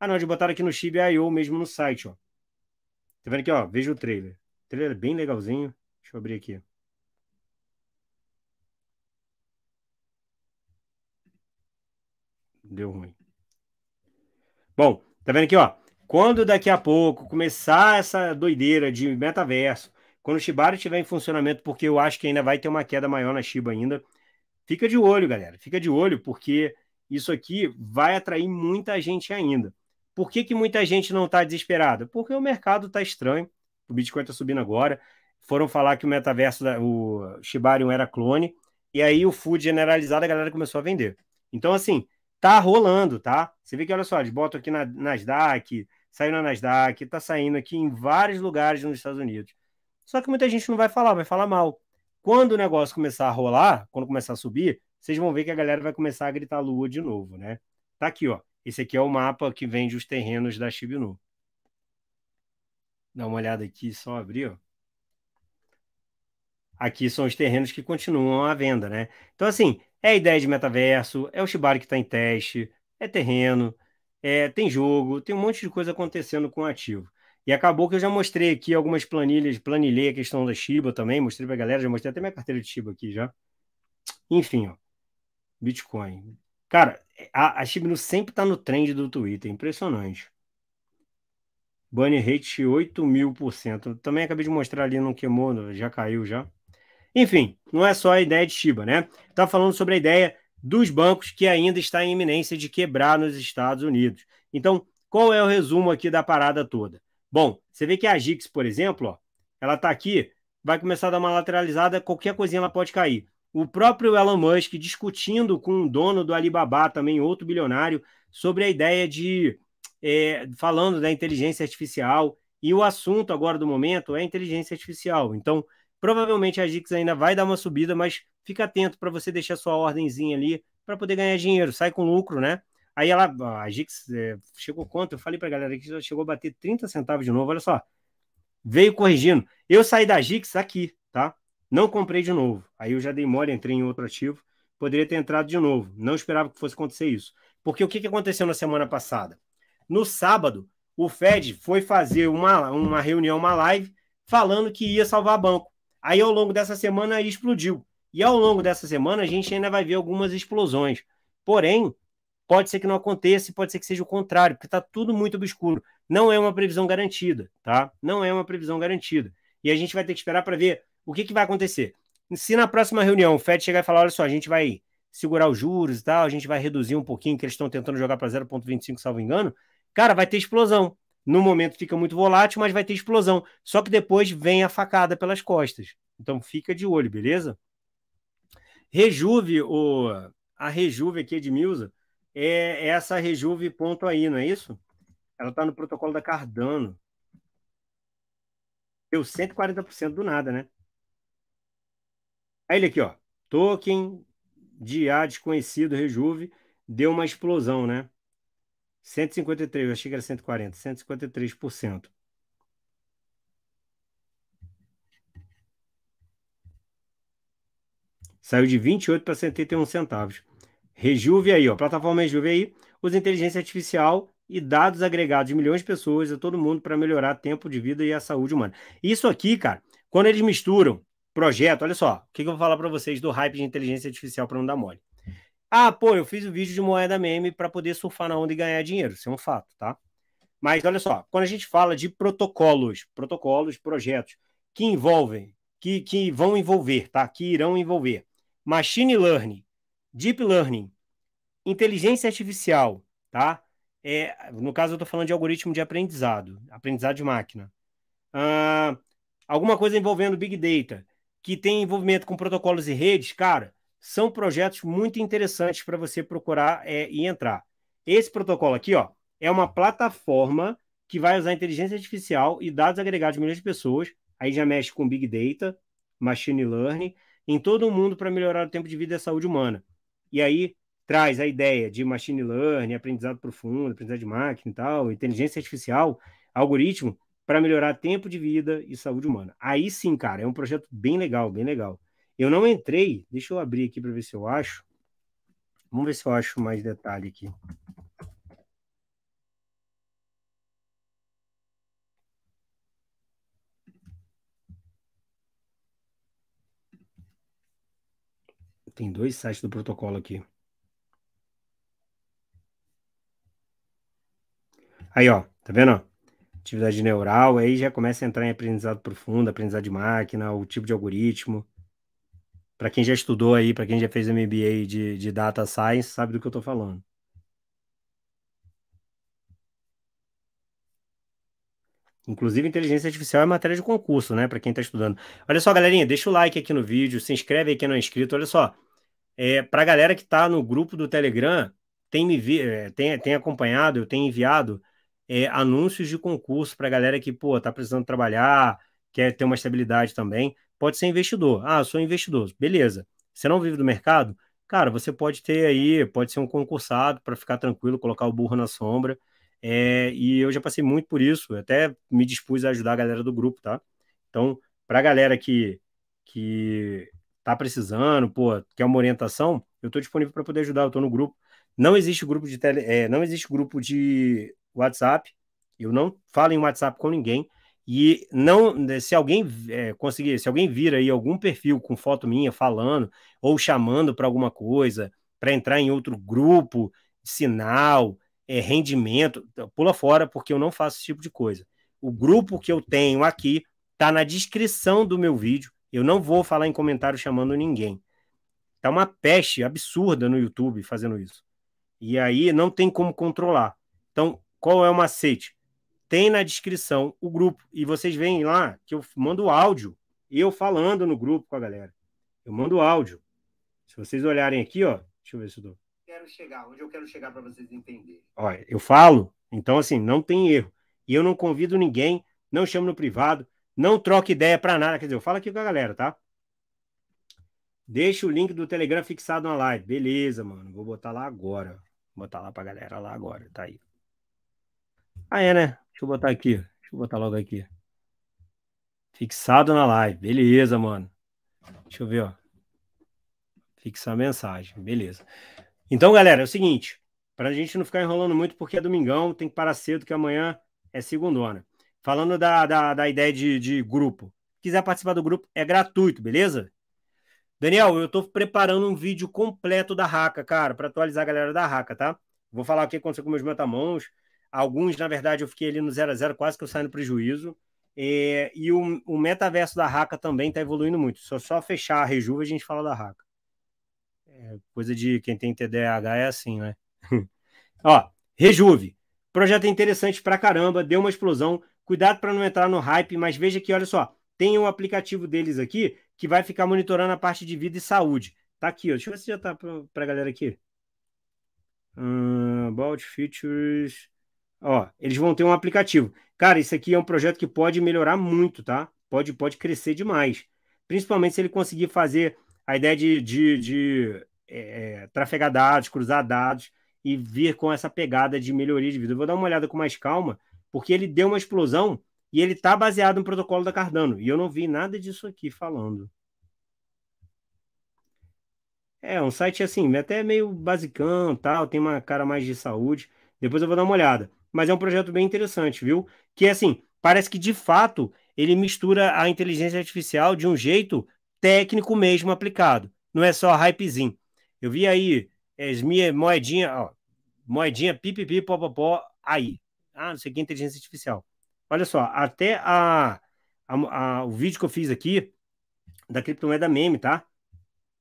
Ah, não, de botar aqui no Chibi.io mesmo no site, ó. Tá vendo aqui, ó? Veja o trailer. O trailer é bem legalzinho. Deixa eu abrir aqui. Deu ruim. Bom, tá vendo aqui, ó? Quando daqui a pouco começar essa doideira de metaverso, quando o Shibari estiver em funcionamento, porque eu acho que ainda vai ter uma queda maior na Shiba ainda, fica de olho, galera. Fica de olho, porque isso aqui vai atrair muita gente ainda. Por que, que muita gente não está desesperada? Porque o mercado está estranho. O Bitcoin está subindo agora. Foram falar que o metaverso, da, o Shibarium era clone. E aí o food generalizado, a galera começou a vender. Então, assim, tá rolando, tá? Você vê que, olha só, eles botam aqui na Nasdaq, saiu na Nasdaq, tá saindo aqui em vários lugares nos Estados Unidos. Só que muita gente não vai falar, vai falar mal. Quando o negócio começar a rolar, quando começar a subir, vocês vão ver que a galera vai começar a gritar lua de novo, né? Tá aqui, ó. Esse aqui é o mapa que vende os terrenos da Chibinu. Dá uma olhada aqui, só abrir, ó. Aqui são os terrenos que continuam à venda, né? Então, assim, é a ideia de metaverso, é o Shibari que está em teste, é terreno, é, tem jogo, tem um monte de coisa acontecendo com o ativo. E acabou que eu já mostrei aqui algumas planilhas, planilhei a questão da Shiba também, mostrei para a galera, já mostrei até minha carteira de Shiba aqui já. Enfim, ó, Bitcoin. Cara, a, a Shiba sempre está no trend do Twitter, impressionante. Bunny rate 8 mil por cento. Também acabei de mostrar ali, no Kemono, já caiu já. Enfim, não é só a ideia de Shiba, né? Está falando sobre a ideia dos bancos que ainda está em iminência de quebrar nos Estados Unidos. Então, qual é o resumo aqui da parada toda? Bom, você vê que a Gix, por exemplo, ó, ela está aqui, vai começar a dar uma lateralizada, qualquer coisinha ela pode cair. O próprio Elon Musk discutindo com o dono do Alibaba, também outro bilionário, sobre a ideia de. É, falando da inteligência artificial. E o assunto agora do momento é inteligência artificial. Então, provavelmente a Gix ainda vai dar uma subida, mas fica atento para você deixar sua ordemzinha ali para poder ganhar dinheiro. Sai com lucro, né? Aí ela, a Gix é, chegou quanto? Eu falei pra galera que já chegou a bater 30 centavos de novo, olha só. Veio corrigindo. Eu saí da Gix aqui, tá? Não comprei de novo. Aí eu já dei mole, entrei em outro ativo. Poderia ter entrado de novo. Não esperava que fosse acontecer isso. Porque o que, que aconteceu na semana passada? No sábado, o Fed foi fazer uma, uma reunião, uma live, falando que ia salvar banco. Aí, ao longo dessa semana, explodiu. E ao longo dessa semana, a gente ainda vai ver algumas explosões. Porém, Pode ser que não aconteça, pode ser que seja o contrário, porque está tudo muito obscuro. Não é uma previsão garantida, tá? Não é uma previsão garantida. E a gente vai ter que esperar para ver o que, que vai acontecer. Se na próxima reunião o Fed chegar e falar, olha só, a gente vai segurar os juros e tal, a gente vai reduzir um pouquinho, que eles estão tentando jogar para 0,25, salvo engano, cara, vai ter explosão. No momento fica muito volátil, mas vai ter explosão. Só que depois vem a facada pelas costas. Então fica de olho, beleza? Rejuve, o... a Rejuve aqui, Edmilza, é, é essa Rejuve ponto aí, não é isso? Ela está no protocolo da Cardano. Deu 140% do nada, né? Aí ele aqui, ó. Token de A desconhecido, Rejuve, deu uma explosão, né? 153, eu achei que era 140, 153%. Saiu de 28 para 71 centavos. Rejuve aí, ó, plataforma Rejuve aí, usa inteligência artificial e dados agregados de milhões de pessoas a todo mundo para melhorar tempo de vida e a saúde humana. Isso aqui, cara, quando eles misturam projeto, olha só, o que, que eu vou falar para vocês do hype de inteligência artificial para não dar mole. Ah, pô, eu fiz o um vídeo de moeda meme para poder surfar na onda e ganhar dinheiro, isso é um fato, tá? Mas olha só, quando a gente fala de protocolos, protocolos, projetos que envolvem, que, que vão envolver, tá? Que irão envolver machine learning, Deep Learning, inteligência artificial, tá? É, no caso, eu estou falando de algoritmo de aprendizado, aprendizado de máquina. alguma coisa envolvendo Big Data, que tem envolvimento com protocolos e redes, cara, são projetos muito interessantes para você procurar é, e entrar. Esse protocolo aqui, ó, é uma plataforma que vai usar inteligência artificial e dados agregados de milhões de pessoas, aí já mexe com Big Data, Machine Learning, em todo o mundo para melhorar o tempo de vida e a saúde humana. E aí traz a ideia de machine learning, aprendizado profundo, aprendizado de máquina e tal, inteligência artificial, algoritmo, para melhorar tempo de vida e saúde humana. Aí sim, cara, é um projeto bem legal, bem legal. Eu não entrei, deixa eu abrir aqui para ver se eu acho. Vamos ver se eu acho mais detalhe aqui. Tem dois sites do protocolo aqui. Aí, ó, tá vendo? Atividade neural, aí já começa a entrar em aprendizado profundo, aprendizado de máquina, o tipo de algoritmo. Para quem já estudou aí, para quem já fez MBA de, de data science, sabe do que eu tô falando. Inclusive, inteligência artificial é matéria de concurso, né? Para quem está estudando. Olha só, galerinha, deixa o like aqui no vídeo, se inscreve aí quem não é inscrito. Olha só, é, para a galera que está no grupo do Telegram, tem, me vi, é, tem, tem acompanhado, eu tenho enviado é, anúncios de concurso para a galera que, pô, está precisando trabalhar, quer ter uma estabilidade também. Pode ser investidor. Ah, sou investidor. Beleza. Você não vive do mercado? Cara, você pode ter aí, pode ser um concursado para ficar tranquilo, colocar o burro na sombra é, e eu já passei muito por isso, até me dispus a ajudar a galera do grupo, tá? Então, para a galera que, que tá precisando, pô, quer uma orientação, eu estou disponível para poder ajudar, eu estou no grupo. Não existe grupo de tele, é, não existe grupo de WhatsApp. Eu não falo em WhatsApp com ninguém. E não, se alguém é, conseguir, se alguém vir aí algum perfil com foto minha falando ou chamando para alguma coisa, para entrar em outro grupo, sinal, é, rendimento, então, pula fora, porque eu não faço esse tipo de coisa. O grupo que eu tenho aqui tá na descrição do meu vídeo. Eu não vou falar em comentário chamando ninguém. Tá uma peste absurda no YouTube fazendo isso. E aí não tem como controlar. Então, qual é o macete? Tem na descrição o grupo. E vocês veem lá que eu mando áudio. Eu falando no grupo com a galera. Eu mando áudio. Se vocês olharem aqui, ó. Deixa eu ver se eu dou quero chegar, onde eu quero chegar para vocês entenderem. Olha, eu falo, então assim, não tem erro. E eu não convido ninguém, não chamo no privado, não troco ideia para nada. Quer dizer, eu falo aqui com a galera, tá? Deixa o link do Telegram fixado na live. Beleza, mano. Vou botar lá agora. Vou botar lá pra galera lá agora. Tá aí. Ah, é, né? Deixa eu botar aqui. Deixa eu botar logo aqui. Fixado na live. Beleza, mano. Deixa eu ver, ó. Fixar a mensagem. Beleza. Então, galera, é o seguinte: para a gente não ficar enrolando muito, porque é domingão, tem que parar cedo, que amanhã é segunda, segundona. Falando da, da, da ideia de, de grupo. Quiser participar do grupo, é gratuito, beleza? Daniel, eu estou preparando um vídeo completo da Raca, cara, para atualizar a galera da Raca, tá? Vou falar o que aconteceu com meus metamons. Alguns, na verdade, eu fiquei ali no 0 a 0 quase que eu saí no prejuízo. É, e o, o, metaverso da Raca também está evoluindo muito. Só só fechar a rejuva a gente fala da Raca. É, coisa de quem tem TDAH é assim, né? (laughs) Ó, Rejuve. Projeto interessante pra caramba, deu uma explosão. Cuidado para não entrar no hype, mas veja que, olha só, tem um aplicativo deles aqui que vai ficar monitorando a parte de vida e saúde. Tá aqui, ó. Deixa eu ver se já tá pra, pra galera aqui. Uh, about Features. Ó, eles vão ter um aplicativo. Cara, isso aqui é um projeto que pode melhorar muito, tá? Pode, pode crescer demais. Principalmente se ele conseguir fazer a ideia de, de, de é, trafegar dados, cruzar dados e vir com essa pegada de melhoria de vida. Eu vou dar uma olhada com mais calma, porque ele deu uma explosão e ele está baseado no protocolo da Cardano. E eu não vi nada disso aqui falando. É, um site assim, até meio basicão, tal, tem uma cara mais de saúde. Depois eu vou dar uma olhada. Mas é um projeto bem interessante, viu? Que assim, parece que de fato ele mistura a inteligência artificial de um jeito técnico mesmo aplicado. Não é só hypezinho. Eu vi aí é, as minhas moedinhas, ó, moedinha pipipi, popopó, aí. Ah, não sei o que, inteligência artificial. Olha só, até a, a, a, o vídeo que eu fiz aqui da criptomoeda meme, tá?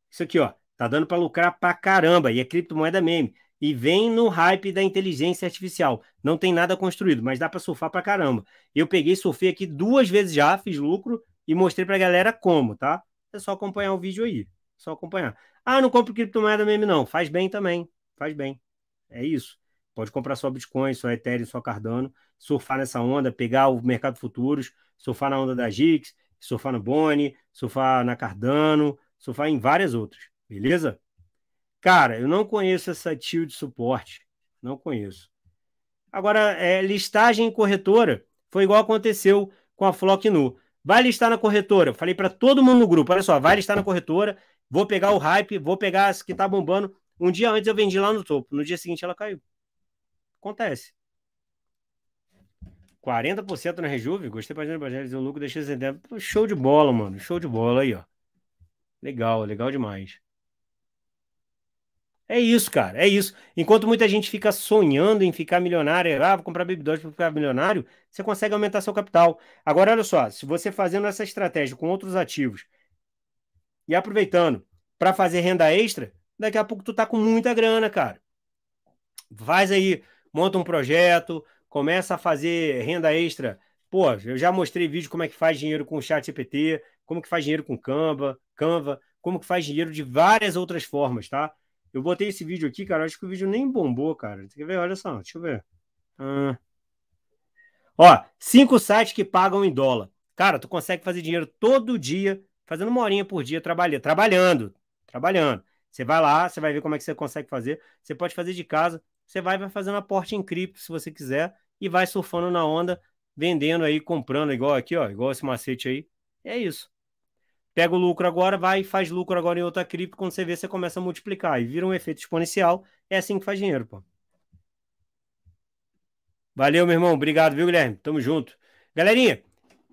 Isso aqui, ó, tá dando para lucrar pra caramba, e é criptomoeda meme. E vem no hype da inteligência artificial. Não tem nada construído, mas dá para surfar pra caramba. Eu peguei, surfei aqui duas vezes já, fiz lucro e mostrei pra galera como, tá? É só acompanhar o vídeo aí só acompanhar. Ah, não compro criptomoeda mesmo, não. Faz bem também. Faz bem. É isso. Pode comprar só Bitcoin, só Ethereum, só Cardano, surfar nessa onda, pegar o mercado futuros, surfar na onda da GIX, surfar no Boni, surfar na Cardano, surfar em várias outras. Beleza? Cara, eu não conheço essa tia de suporte. Não conheço. Agora, é, listagem corretora foi igual aconteceu com a Flock Nu. Vai listar na corretora. Falei para todo mundo no grupo, olha só, vai listar na corretora vou pegar o hype, vou pegar as que tá bombando. Um dia antes eu vendi lá no topo, no dia seguinte ela caiu. Acontece. 40% na Rejuve, gostei pra gente, o lucro deixei ideia. Show de bola, mano. Show de bola aí, ó. Legal, legal demais. É isso, cara, é isso. Enquanto muita gente fica sonhando em ficar milionário, ah, vou comprar Baby para ficar milionário, você consegue aumentar seu capital. Agora, olha só, se você fazendo essa estratégia com outros ativos, e aproveitando, para fazer renda extra, daqui a pouco tu tá com muita grana, cara. Faz aí, monta um projeto, começa a fazer renda extra. Pô, eu já mostrei vídeo como é que faz dinheiro com o chat GPT, como que faz dinheiro com Canva, Canva, como que faz dinheiro de várias outras formas, tá? Eu botei esse vídeo aqui, cara, acho que o vídeo nem bombou, cara. Quer ver? Olha só, deixa eu ver. Ah. Ó, cinco sites que pagam em dólar. Cara, tu consegue fazer dinheiro todo dia fazendo uma horinha por dia trabalhando, trabalhando, trabalhando. Você vai lá, você vai ver como é que você consegue fazer. Você pode fazer de casa, você vai, vai fazendo aporte em cripto se você quiser e vai surfando na onda, vendendo aí, comprando, igual aqui, ó, igual esse macete aí. É isso. Pega o lucro agora, vai faz lucro agora em outra cripto. Quando você vê, você começa a multiplicar e vira um efeito exponencial. É assim que faz dinheiro, pô. Valeu, meu irmão. Obrigado, viu, Guilherme? Tamo junto. Galerinha,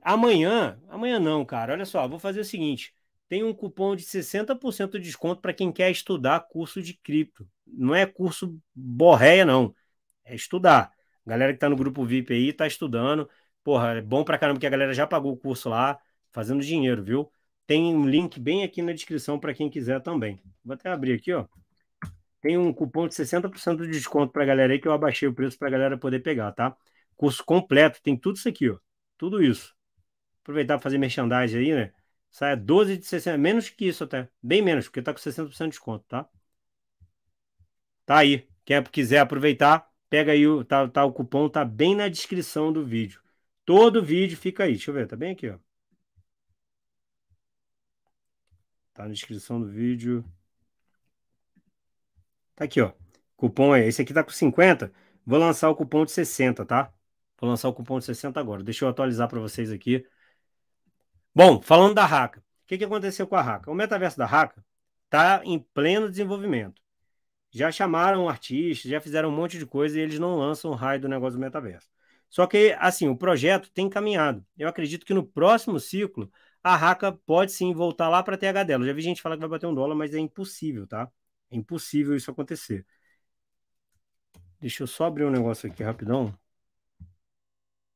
Amanhã, amanhã não, cara. Olha só, vou fazer o seguinte: tem um cupom de 60% de desconto para quem quer estudar curso de cripto. Não é curso borréia, não. É estudar. A galera que está no grupo VIP aí está estudando. Porra, é bom pra caramba que a galera já pagou o curso lá, fazendo dinheiro, viu? Tem um link bem aqui na descrição para quem quiser também. Vou até abrir aqui, ó. Tem um cupom de 60% de desconto pra galera aí que eu abaixei o preço pra galera poder pegar, tá? Curso completo, tem tudo isso aqui, ó. Tudo isso aproveitar para fazer merchandising aí, né? Sai a 12 de 60, menos que isso até, bem menos, porque tá com 60% de desconto, tá? Tá aí. Quem quiser aproveitar, pega aí o, tá, tá, o cupom, tá bem na descrição do vídeo. Todo vídeo fica aí. Deixa eu ver, tá bem aqui, ó. Tá na descrição do vídeo. Tá aqui, ó. Cupom é. Esse aqui tá com 50. Vou lançar o cupom de 60, tá? Vou lançar o cupom de 60 agora. Deixa eu atualizar para vocês aqui Bom, falando da Raka, o que, que aconteceu com a Raka? O metaverso da Raka está em pleno desenvolvimento. Já chamaram artistas, já fizeram um monte de coisa e eles não lançam o raio do negócio do metaverso. Só que, assim, o projeto tem caminhado. Eu acredito que no próximo ciclo, a Raka pode sim voltar lá para TH dela. já vi gente falar que vai bater um dólar, mas é impossível, tá? É impossível isso acontecer. Deixa eu só abrir um negócio aqui rapidão.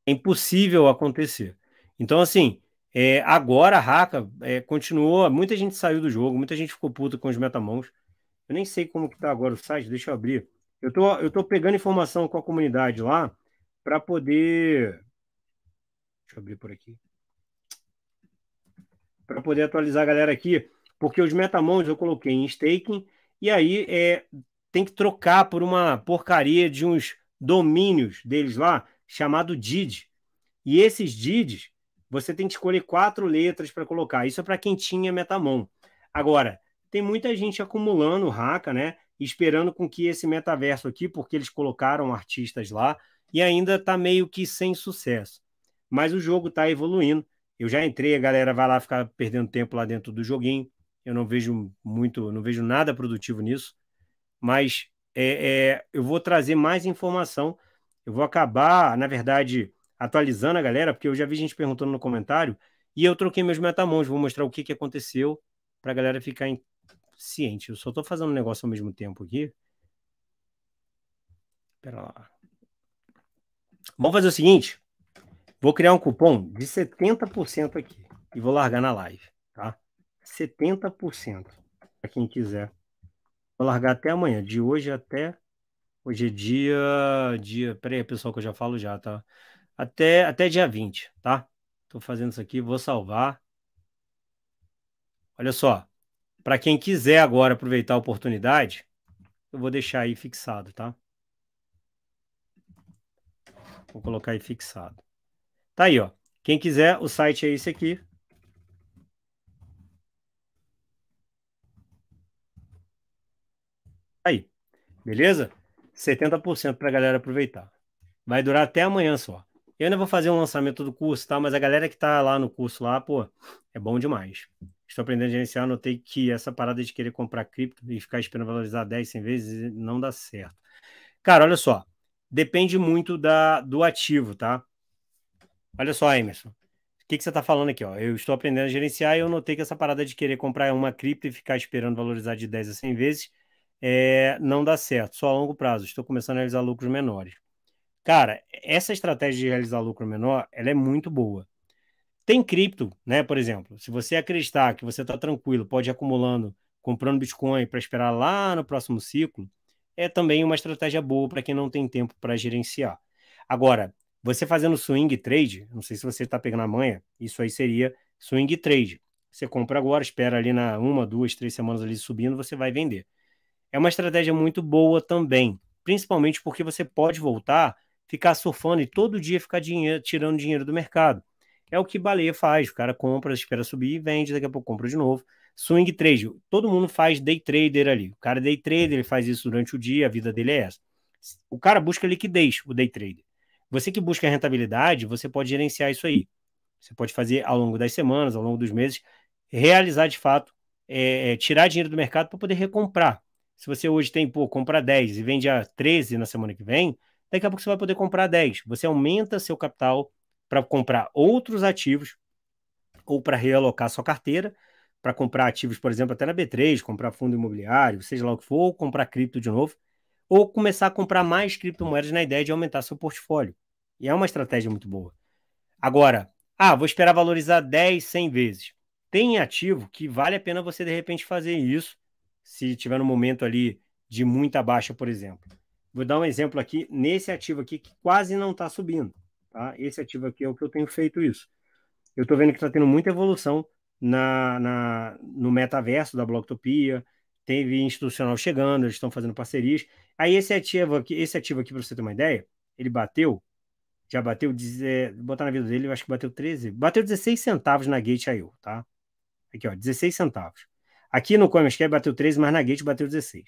É impossível acontecer. Então, assim, é, agora a Raka é, continuou, muita gente saiu do jogo, muita gente ficou puta com os metamons. Eu nem sei como que tá agora o site, deixa eu abrir. Eu tô, eu tô pegando informação com a comunidade lá para poder. Deixa eu abrir por aqui. Para poder atualizar a galera aqui, porque os metamons eu coloquei em staking e aí é, tem que trocar por uma porcaria de uns domínios deles lá chamado DID. E esses DIDs você tem que escolher quatro letras para colocar. Isso é para quem tinha Metamon. Agora, tem muita gente acumulando raca, né? Esperando com que esse metaverso aqui, porque eles colocaram artistas lá e ainda está meio que sem sucesso. Mas o jogo está evoluindo. Eu já entrei, a galera vai lá ficar perdendo tempo lá dentro do joguinho. Eu não vejo muito, não vejo nada produtivo nisso. Mas é, é, eu vou trazer mais informação. Eu vou acabar, na verdade, atualizando a galera, porque eu já vi gente perguntando no comentário, e eu troquei meus metamons, vou mostrar o que, que aconteceu para a galera ficar em... ciente. Eu só estou fazendo um negócio ao mesmo tempo aqui. Pera lá. Vamos fazer o seguinte, vou criar um cupom de 70% aqui e vou largar na live, tá? 70% para quem quiser. Vou largar até amanhã, de hoje até Hoje é dia. dia... Peraí, pessoal, que eu já falo já, tá? até, até dia 20, tá? Estou fazendo isso aqui, vou salvar. Olha só, para quem quiser agora aproveitar a oportunidade, eu vou deixar aí fixado, tá? Vou colocar aí fixado. Tá aí, ó. Quem quiser, o site é esse aqui. Tá aí. Beleza? 70% para a galera aproveitar. Vai durar até amanhã só. Eu ainda vou fazer um lançamento do curso, tá? Mas a galera que tá lá no curso lá, pô, é bom demais. Estou aprendendo a gerenciar, notei que essa parada de querer comprar cripto e ficar esperando valorizar 10, 100 vezes não dá certo. Cara, olha só, depende muito da, do ativo, tá? Olha só, Emerson. O que, que você está falando aqui? Ó? Eu estou aprendendo a gerenciar e eu notei que essa parada de querer comprar uma cripto e ficar esperando valorizar de 10 a 100 vezes é, não dá certo, só a longo prazo. Estou começando a realizar lucros menores. Cara, essa estratégia de realizar lucro menor, ela é muito boa. Tem cripto, né? Por exemplo, se você acreditar que você está tranquilo, pode ir acumulando, comprando Bitcoin para esperar lá no próximo ciclo, é também uma estratégia boa para quem não tem tempo para gerenciar. Agora, você fazendo swing trade, não sei se você está pegando a manha, isso aí seria swing trade. Você compra agora, espera ali na uma, duas, três semanas ali subindo, você vai vender. É uma estratégia muito boa também, principalmente porque você pode voltar ficar surfando e todo dia ficar dinheiro, tirando dinheiro do mercado. É o que baleia faz, o cara compra, espera subir e vende, daqui a pouco compra de novo. Swing trade, todo mundo faz day trader ali. O cara é day trader, ele faz isso durante o dia, a vida dele é essa. O cara busca liquidez, o day trader. Você que busca rentabilidade, você pode gerenciar isso aí. Você pode fazer ao longo das semanas, ao longo dos meses, realizar de fato, é, é tirar dinheiro do mercado para poder recomprar. Se você hoje tem, pô, compra 10 e vende a 13 na semana que vem, daqui a pouco você vai poder comprar 10. Você aumenta seu capital para comprar outros ativos ou para realocar sua carteira, para comprar ativos, por exemplo, até na B3, comprar fundo imobiliário, seja lá o que for, ou comprar cripto de novo, ou começar a comprar mais criptomoedas na ideia de aumentar seu portfólio. E é uma estratégia muito boa. Agora, ah, vou esperar valorizar 10, 100 vezes. Tem ativo que vale a pena você de repente fazer isso, se tiver no momento ali de muita baixa, por exemplo. Vou dar um exemplo aqui nesse ativo aqui que quase não está subindo. Tá? Esse ativo aqui é o que eu tenho feito isso. Eu estou vendo que está tendo muita evolução na, na, no metaverso da Blocktopia, teve institucional chegando, eles estão fazendo parcerias. Aí esse ativo aqui, esse ativo aqui, para você ter uma ideia, ele bateu, já bateu, dizer, botar na vida dele, eu acho que bateu 13, bateu 16 centavos na Gate.io, tá? Aqui, ó, 16 centavos. Aqui no CoinMarketCap bateu 13, mas na Gate bateu 16.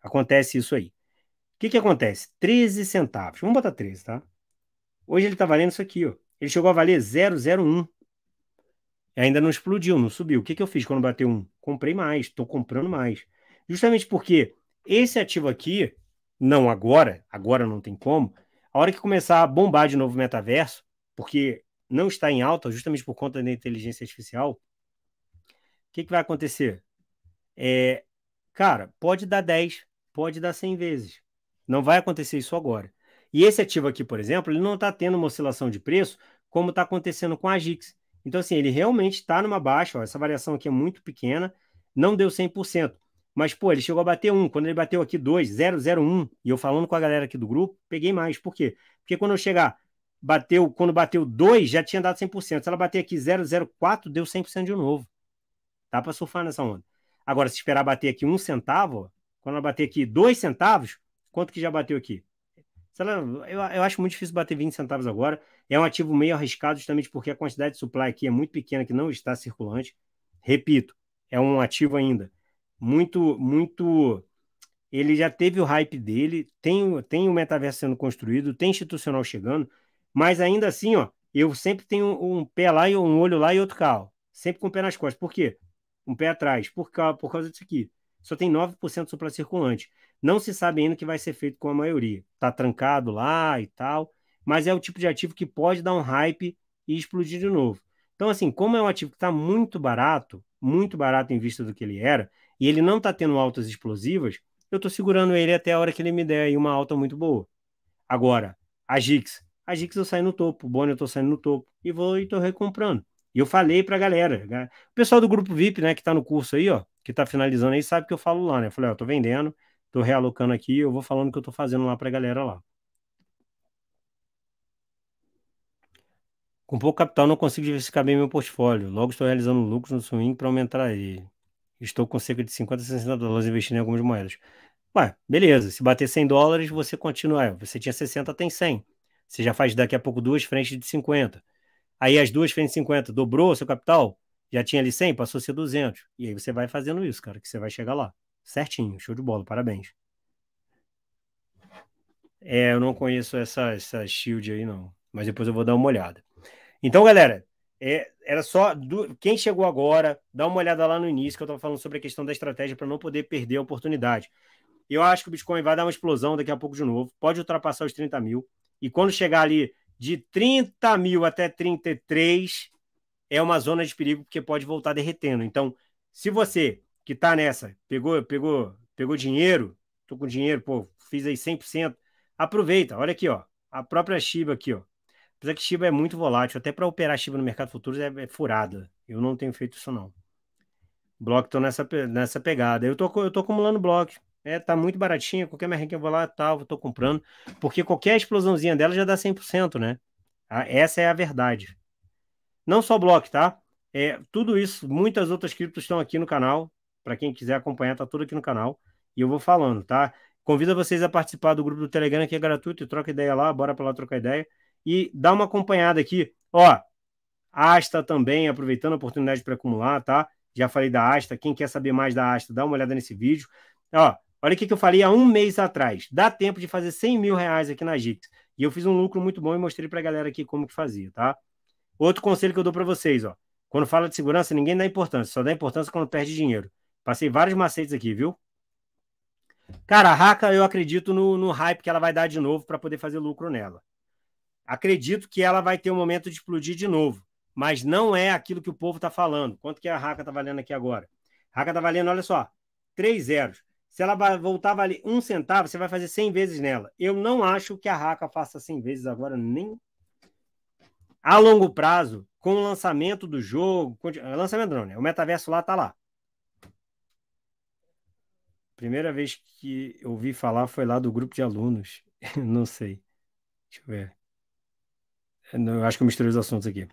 Acontece isso aí que, que acontece? 13 centavos. Vamos botar 13, tá? Hoje ele está valendo isso aqui, ó. Ele chegou a valer 001. E ainda não explodiu, não subiu. O que, que eu fiz quando bateu um? Comprei mais, estou comprando mais. Justamente porque esse ativo aqui, não agora, agora não tem como, a hora que começar a bombar de novo o metaverso, porque não está em alta justamente por conta da inteligência artificial, o que, que vai acontecer? É, cara, pode dar 10, pode dar 100 vezes. Não vai acontecer isso agora. E esse ativo aqui, por exemplo, ele não está tendo uma oscilação de preço como está acontecendo com a Agix. Então, assim, ele realmente está numa baixa. Ó, essa variação aqui é muito pequena, não deu 100%. Mas, pô, ele chegou a bater 1. Quando ele bateu aqui 2, 001, e eu falando com a galera aqui do grupo, peguei mais. Por quê? Porque quando eu chegar, bateu, quando bateu 2, já tinha dado 100%. Se ela bater aqui 004, deu 100% de novo. Dá para surfar nessa onda. Agora, se esperar bater aqui um centavo, quando ela bater aqui dois centavos, Quanto que já bateu aqui? Sei lá, eu, eu acho muito difícil bater 20 centavos agora. É um ativo meio arriscado, justamente porque a quantidade de supply aqui é muito pequena, que não está circulante. Repito, é um ativo ainda. Muito, muito. Ele já teve o hype dele, tem, tem o metaverso sendo construído, tem institucional chegando, mas ainda assim, ó, eu sempre tenho um pé lá e um olho lá e outro carro. sempre com o pé nas costas. Por quê? Um pé atrás, por, por causa disso aqui só tem 9% supracirculante. Não se sabe ainda o que vai ser feito com a maioria. Está trancado lá e tal, mas é o tipo de ativo que pode dar um hype e explodir de novo. Então, assim, como é um ativo que está muito barato, muito barato em vista do que ele era, e ele não está tendo altas explosivas, eu estou segurando ele até a hora que ele me der aí uma alta muito boa. Agora, a Gix. A Gix eu saio no topo, o Bonnie eu estou saindo no topo, e vou e estou recomprando. E eu falei pra galera, né? o pessoal do grupo VIP, né, que tá no curso aí, ó, que tá finalizando aí, sabe que eu falo lá, né? Eu falei, ó, tô vendendo, tô realocando aqui, eu vou falando o que eu tô fazendo lá pra galera lá. Com pouco capital não consigo diversificar bem meu portfólio. Logo estou realizando lucros no swing para aumentar ele. Estou com cerca de 50, 60 dólares investindo em algumas moedas. Ué, beleza. Se bater 100 dólares, você continua. Você tinha 60, tem 100. Você já faz daqui a pouco duas frentes de 50. Aí as duas fez 50, dobrou seu capital, já tinha ali 100, passou a ser 200. E aí você vai fazendo isso, cara, que você vai chegar lá. Certinho, show de bola, parabéns. É, eu não conheço essa, essa shield aí, não. Mas depois eu vou dar uma olhada. Então, galera, é, era só. Do, quem chegou agora, dá uma olhada lá no início, que eu estava falando sobre a questão da estratégia para não poder perder a oportunidade. Eu acho que o Bitcoin vai dar uma explosão daqui a pouco de novo, pode ultrapassar os 30 mil. E quando chegar ali de 30 mil até 33 é uma zona de perigo porque pode voltar derretendo. Então, se você que está nessa, pegou, pegou, pegou dinheiro, tô com dinheiro, pô, fiz aí 100%, aproveita. Olha aqui, ó, a própria Shiba aqui, ó. Apesar que Shiba é muito volátil, até para operar Shiba no mercado futuro é, é furada. Eu não tenho feito isso não. Bloco estão nessa, nessa pegada. Eu tô, eu tô acumulando bloco. É, tá muito baratinha, qualquer merda que eu vou lá, tal, tá, eu tô comprando. Porque qualquer explosãozinha dela já dá 100%, né? essa é a verdade. Não só Block, tá? É, tudo isso, muitas outras criptos estão aqui no canal. Para quem quiser acompanhar, tá tudo aqui no canal. E eu vou falando, tá? Convido vocês a participar do grupo do Telegram, que é gratuito, troca ideia lá, bora pra lá trocar ideia. E dá uma acompanhada aqui. Ó, Asta também, aproveitando a oportunidade para acumular, tá? Já falei da Asta. Quem quer saber mais da Asta, dá uma olhada nesse vídeo. Ó, Olha o que eu falei há um mês atrás. Dá tempo de fazer 100 mil reais aqui na Gix. E eu fiz um lucro muito bom e mostrei para a galera aqui como que fazia, tá? Outro conselho que eu dou para vocês, ó. Quando fala de segurança, ninguém dá importância. Só dá importância quando perde dinheiro. Passei vários macetes aqui, viu? Cara, a Raca, eu acredito no, no hype que ela vai dar de novo para poder fazer lucro nela. Acredito que ela vai ter um momento de explodir de novo. Mas não é aquilo que o povo está falando. Quanto que a Raca está valendo aqui agora? A Raca está valendo, olha só, três zeros. Se ela voltar ali um centavo, você vai fazer 100 vezes nela. Eu não acho que a Raca faça 100 vezes agora, nem a longo prazo, com o lançamento do jogo. Eh, lançamento não, né? O metaverso lá tá lá. Primeira vez que eu ouvi falar foi lá do grupo de alunos. (laughs) não sei. Deixa eu ver. Eu acho que eu misturei os assuntos aqui.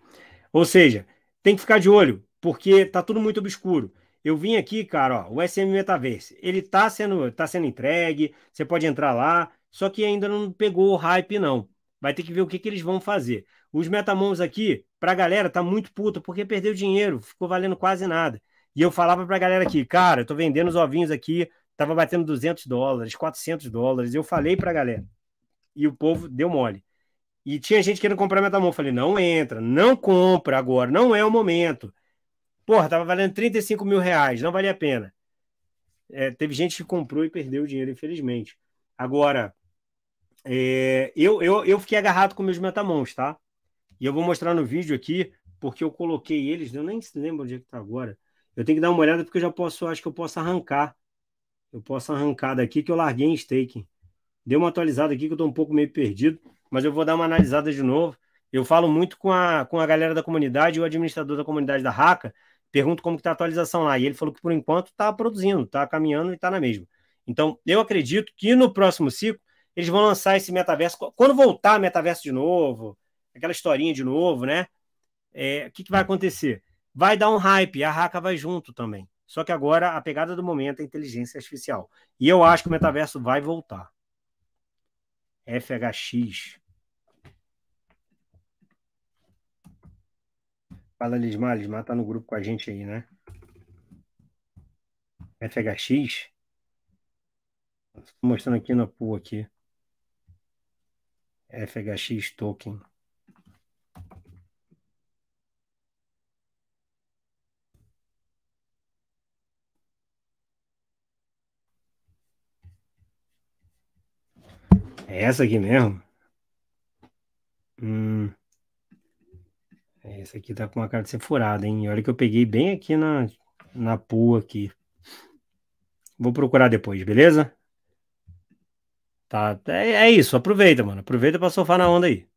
Ou seja, tem que ficar de olho, porque tá tudo muito obscuro. Eu vim aqui, cara, ó, o SM Metaverse. Ele tá sendo, tá sendo entregue, você pode entrar lá, só que ainda não pegou o hype, não. Vai ter que ver o que, que eles vão fazer. Os metamons aqui, pra galera, tá muito puto porque perdeu dinheiro, ficou valendo quase nada. E eu falava pra galera aqui, cara, eu tô vendendo os ovinhos aqui, tava batendo 200 dólares, 400 dólares. Eu falei pra galera. E o povo deu mole. E tinha gente querendo comprar metamon. Eu falei, não entra, não compra agora, não é o momento. Porra, tava valendo 35 mil reais, não valia a pena. É, teve gente que comprou e perdeu o dinheiro, infelizmente. Agora, é, eu, eu, eu fiquei agarrado com meus metamons, tá? E eu vou mostrar no vídeo aqui, porque eu coloquei eles, eu nem lembro onde é que tá agora. Eu tenho que dar uma olhada porque eu já posso, acho que eu posso arrancar. Eu posso arrancar daqui que eu larguei em staking. Deu uma atualizada aqui que eu tô um pouco meio perdido, mas eu vou dar uma analisada de novo. Eu falo muito com a, com a galera da comunidade, o administrador da comunidade da Raca, pergunto como está a atualização lá. E ele falou que por enquanto está produzindo, está caminhando e está na mesma. Então, eu acredito que no próximo ciclo eles vão lançar esse metaverso. Quando voltar metaverso de novo, aquela historinha de novo, né? É, o que, que vai acontecer? Vai dar um hype, a Raca vai junto também. Só que agora a pegada do momento é a inteligência artificial. E eu acho que o metaverso vai voltar. FHX. Fala, Lismar. Lismar tá no grupo com a gente aí, né? FHX. Estou mostrando aqui na pool aqui. FHX token. É essa aqui mesmo? Hum. É, Esse aqui tá com uma cara de ser furada hein? olha que eu peguei bem aqui na, na pua aqui. Vou procurar depois, beleza? Tá, é, é isso. Aproveita, mano. Aproveita pra surfar na onda aí.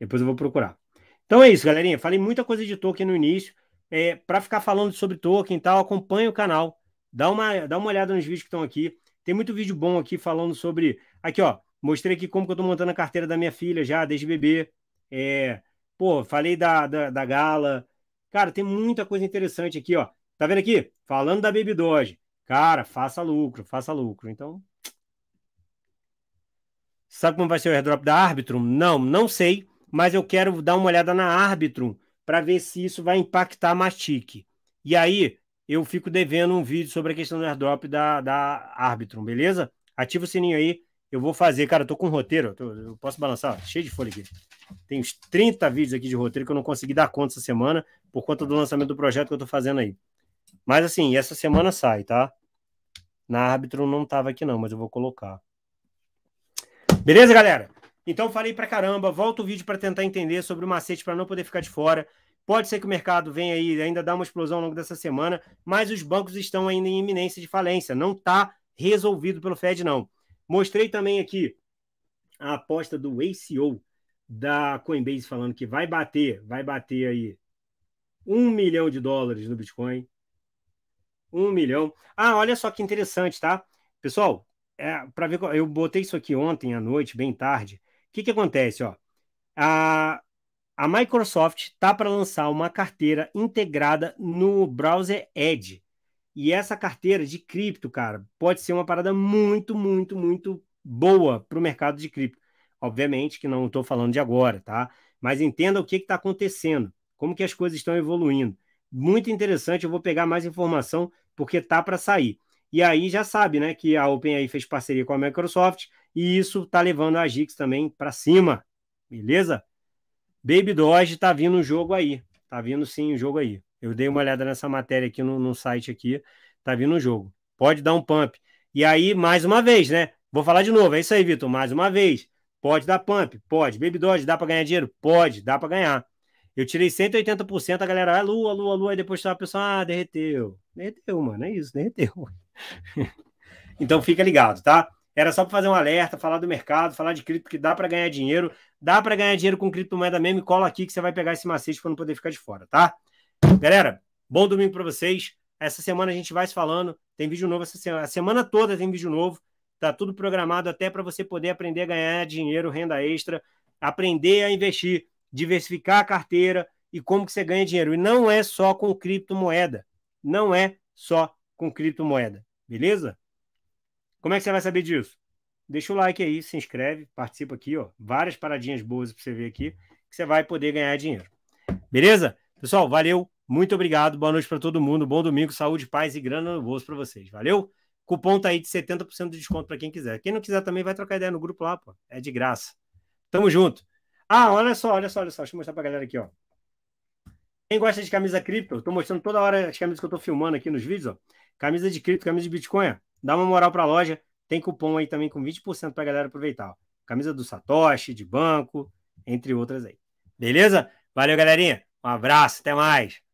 Depois eu vou procurar. Então é isso, galerinha. Falei muita coisa de Tolkien no início. É, para ficar falando sobre Tolkien e tal, acompanha o canal. Dá uma, dá uma olhada nos vídeos que estão aqui. Tem muito vídeo bom aqui falando sobre. Aqui, ó. Mostrei aqui como que eu tô montando a carteira da minha filha já, desde bebê. É, Pô, falei da, da, da Gala. Cara, tem muita coisa interessante aqui, ó. Tá vendo aqui? Falando da Baby Doge. Cara, faça lucro, faça lucro. Então. Sabe como vai ser o airdrop da Arbitrum? Não, não sei, mas eu quero dar uma olhada na Arbitrum para ver se isso vai impactar a Matic. E aí, eu fico devendo um vídeo sobre a questão do airdrop da, da Arbitrum, beleza? Ativa o sininho aí eu vou fazer, cara, eu tô com roteiro, tô, eu posso balançar, ó, cheio de folha aqui. Tem uns 30 vídeos aqui de roteiro que eu não consegui dar conta essa semana por conta do lançamento do projeto que eu tô fazendo aí. Mas assim, essa semana sai, tá? Na árbitro não tava aqui não, mas eu vou colocar. Beleza, galera? Então falei pra caramba, volta o vídeo para tentar entender sobre o macete para não poder ficar de fora. Pode ser que o mercado venha aí, ainda dá uma explosão ao longo dessa semana, mas os bancos estão ainda em iminência de falência. Não está resolvido pelo Fed, não. Mostrei também aqui a aposta do ACO da Coinbase falando que vai bater, vai bater aí um milhão de dólares no Bitcoin. Um milhão. Ah, olha só que interessante, tá? Pessoal, é, para ver, eu botei isso aqui ontem à noite, bem tarde. O que, que acontece, ó? A, a Microsoft tá para lançar uma carteira integrada no browser Edge. E essa carteira de cripto, cara, pode ser uma parada muito, muito, muito boa para o mercado de cripto. Obviamente que não estou falando de agora, tá? Mas entenda o que está acontecendo, como que as coisas estão evoluindo. Muito interessante, eu vou pegar mais informação porque tá para sair. E aí já sabe, né, que a OpenAI fez parceria com a Microsoft e isso tá levando a Gix também para cima. Beleza? Baby Doge tá vindo o jogo aí. Tá vindo sim o jogo aí. Eu dei uma olhada nessa matéria aqui no, no site aqui, tá vindo o jogo. Pode dar um pump. E aí, mais uma vez, né? Vou falar de novo, é isso aí, Vitor, mais uma vez. Pode dar pump? Pode. Baby Dodge, dá para ganhar dinheiro? Pode, dá para ganhar. Eu tirei 180%, a galera, alô, ah, lua, lua, lua, e depois tava a pessoa, ah, derreteu. Derreteu, mano, é isso, derreteu. (laughs) então fica ligado, tá? Era só para fazer um alerta, falar do mercado, falar de cripto, que dá para ganhar dinheiro. Dá para ganhar dinheiro com criptomoeda mesmo, e cola aqui que você vai pegar esse macete para não poder ficar de fora, tá? Galera, bom domingo para vocês. Essa semana a gente vai se falando. Tem vídeo novo essa semana. A semana toda tem vídeo novo. Tá tudo programado até para você poder aprender a ganhar dinheiro, renda extra, aprender a investir, diversificar a carteira e como que você ganha dinheiro. E não é só com criptomoeda. Não é só com criptomoeda. Beleza? Como é que você vai saber disso? Deixa o like aí, se inscreve, participa aqui, ó. Várias paradinhas boas para você ver aqui que você vai poder ganhar dinheiro. Beleza? Pessoal, valeu, muito obrigado, boa noite para todo mundo, bom domingo, saúde, paz e grana no bolso para vocês, valeu? Cupom tá aí de 70% de desconto para quem quiser. Quem não quiser também vai trocar ideia no grupo lá, pô, é de graça. Tamo junto. Ah, olha só, olha só, olha só, deixa eu mostrar pra galera aqui, ó. Quem gosta de camisa cripto, eu tô mostrando toda hora as camisas que eu tô filmando aqui nos vídeos, ó. Camisa de cripto, camisa de Bitcoin, dá uma moral pra loja. Tem cupom aí também com 20% pra galera aproveitar, ó. Camisa do Satoshi, de banco, entre outras aí. Beleza? Valeu, galerinha. Um abraço, até mais.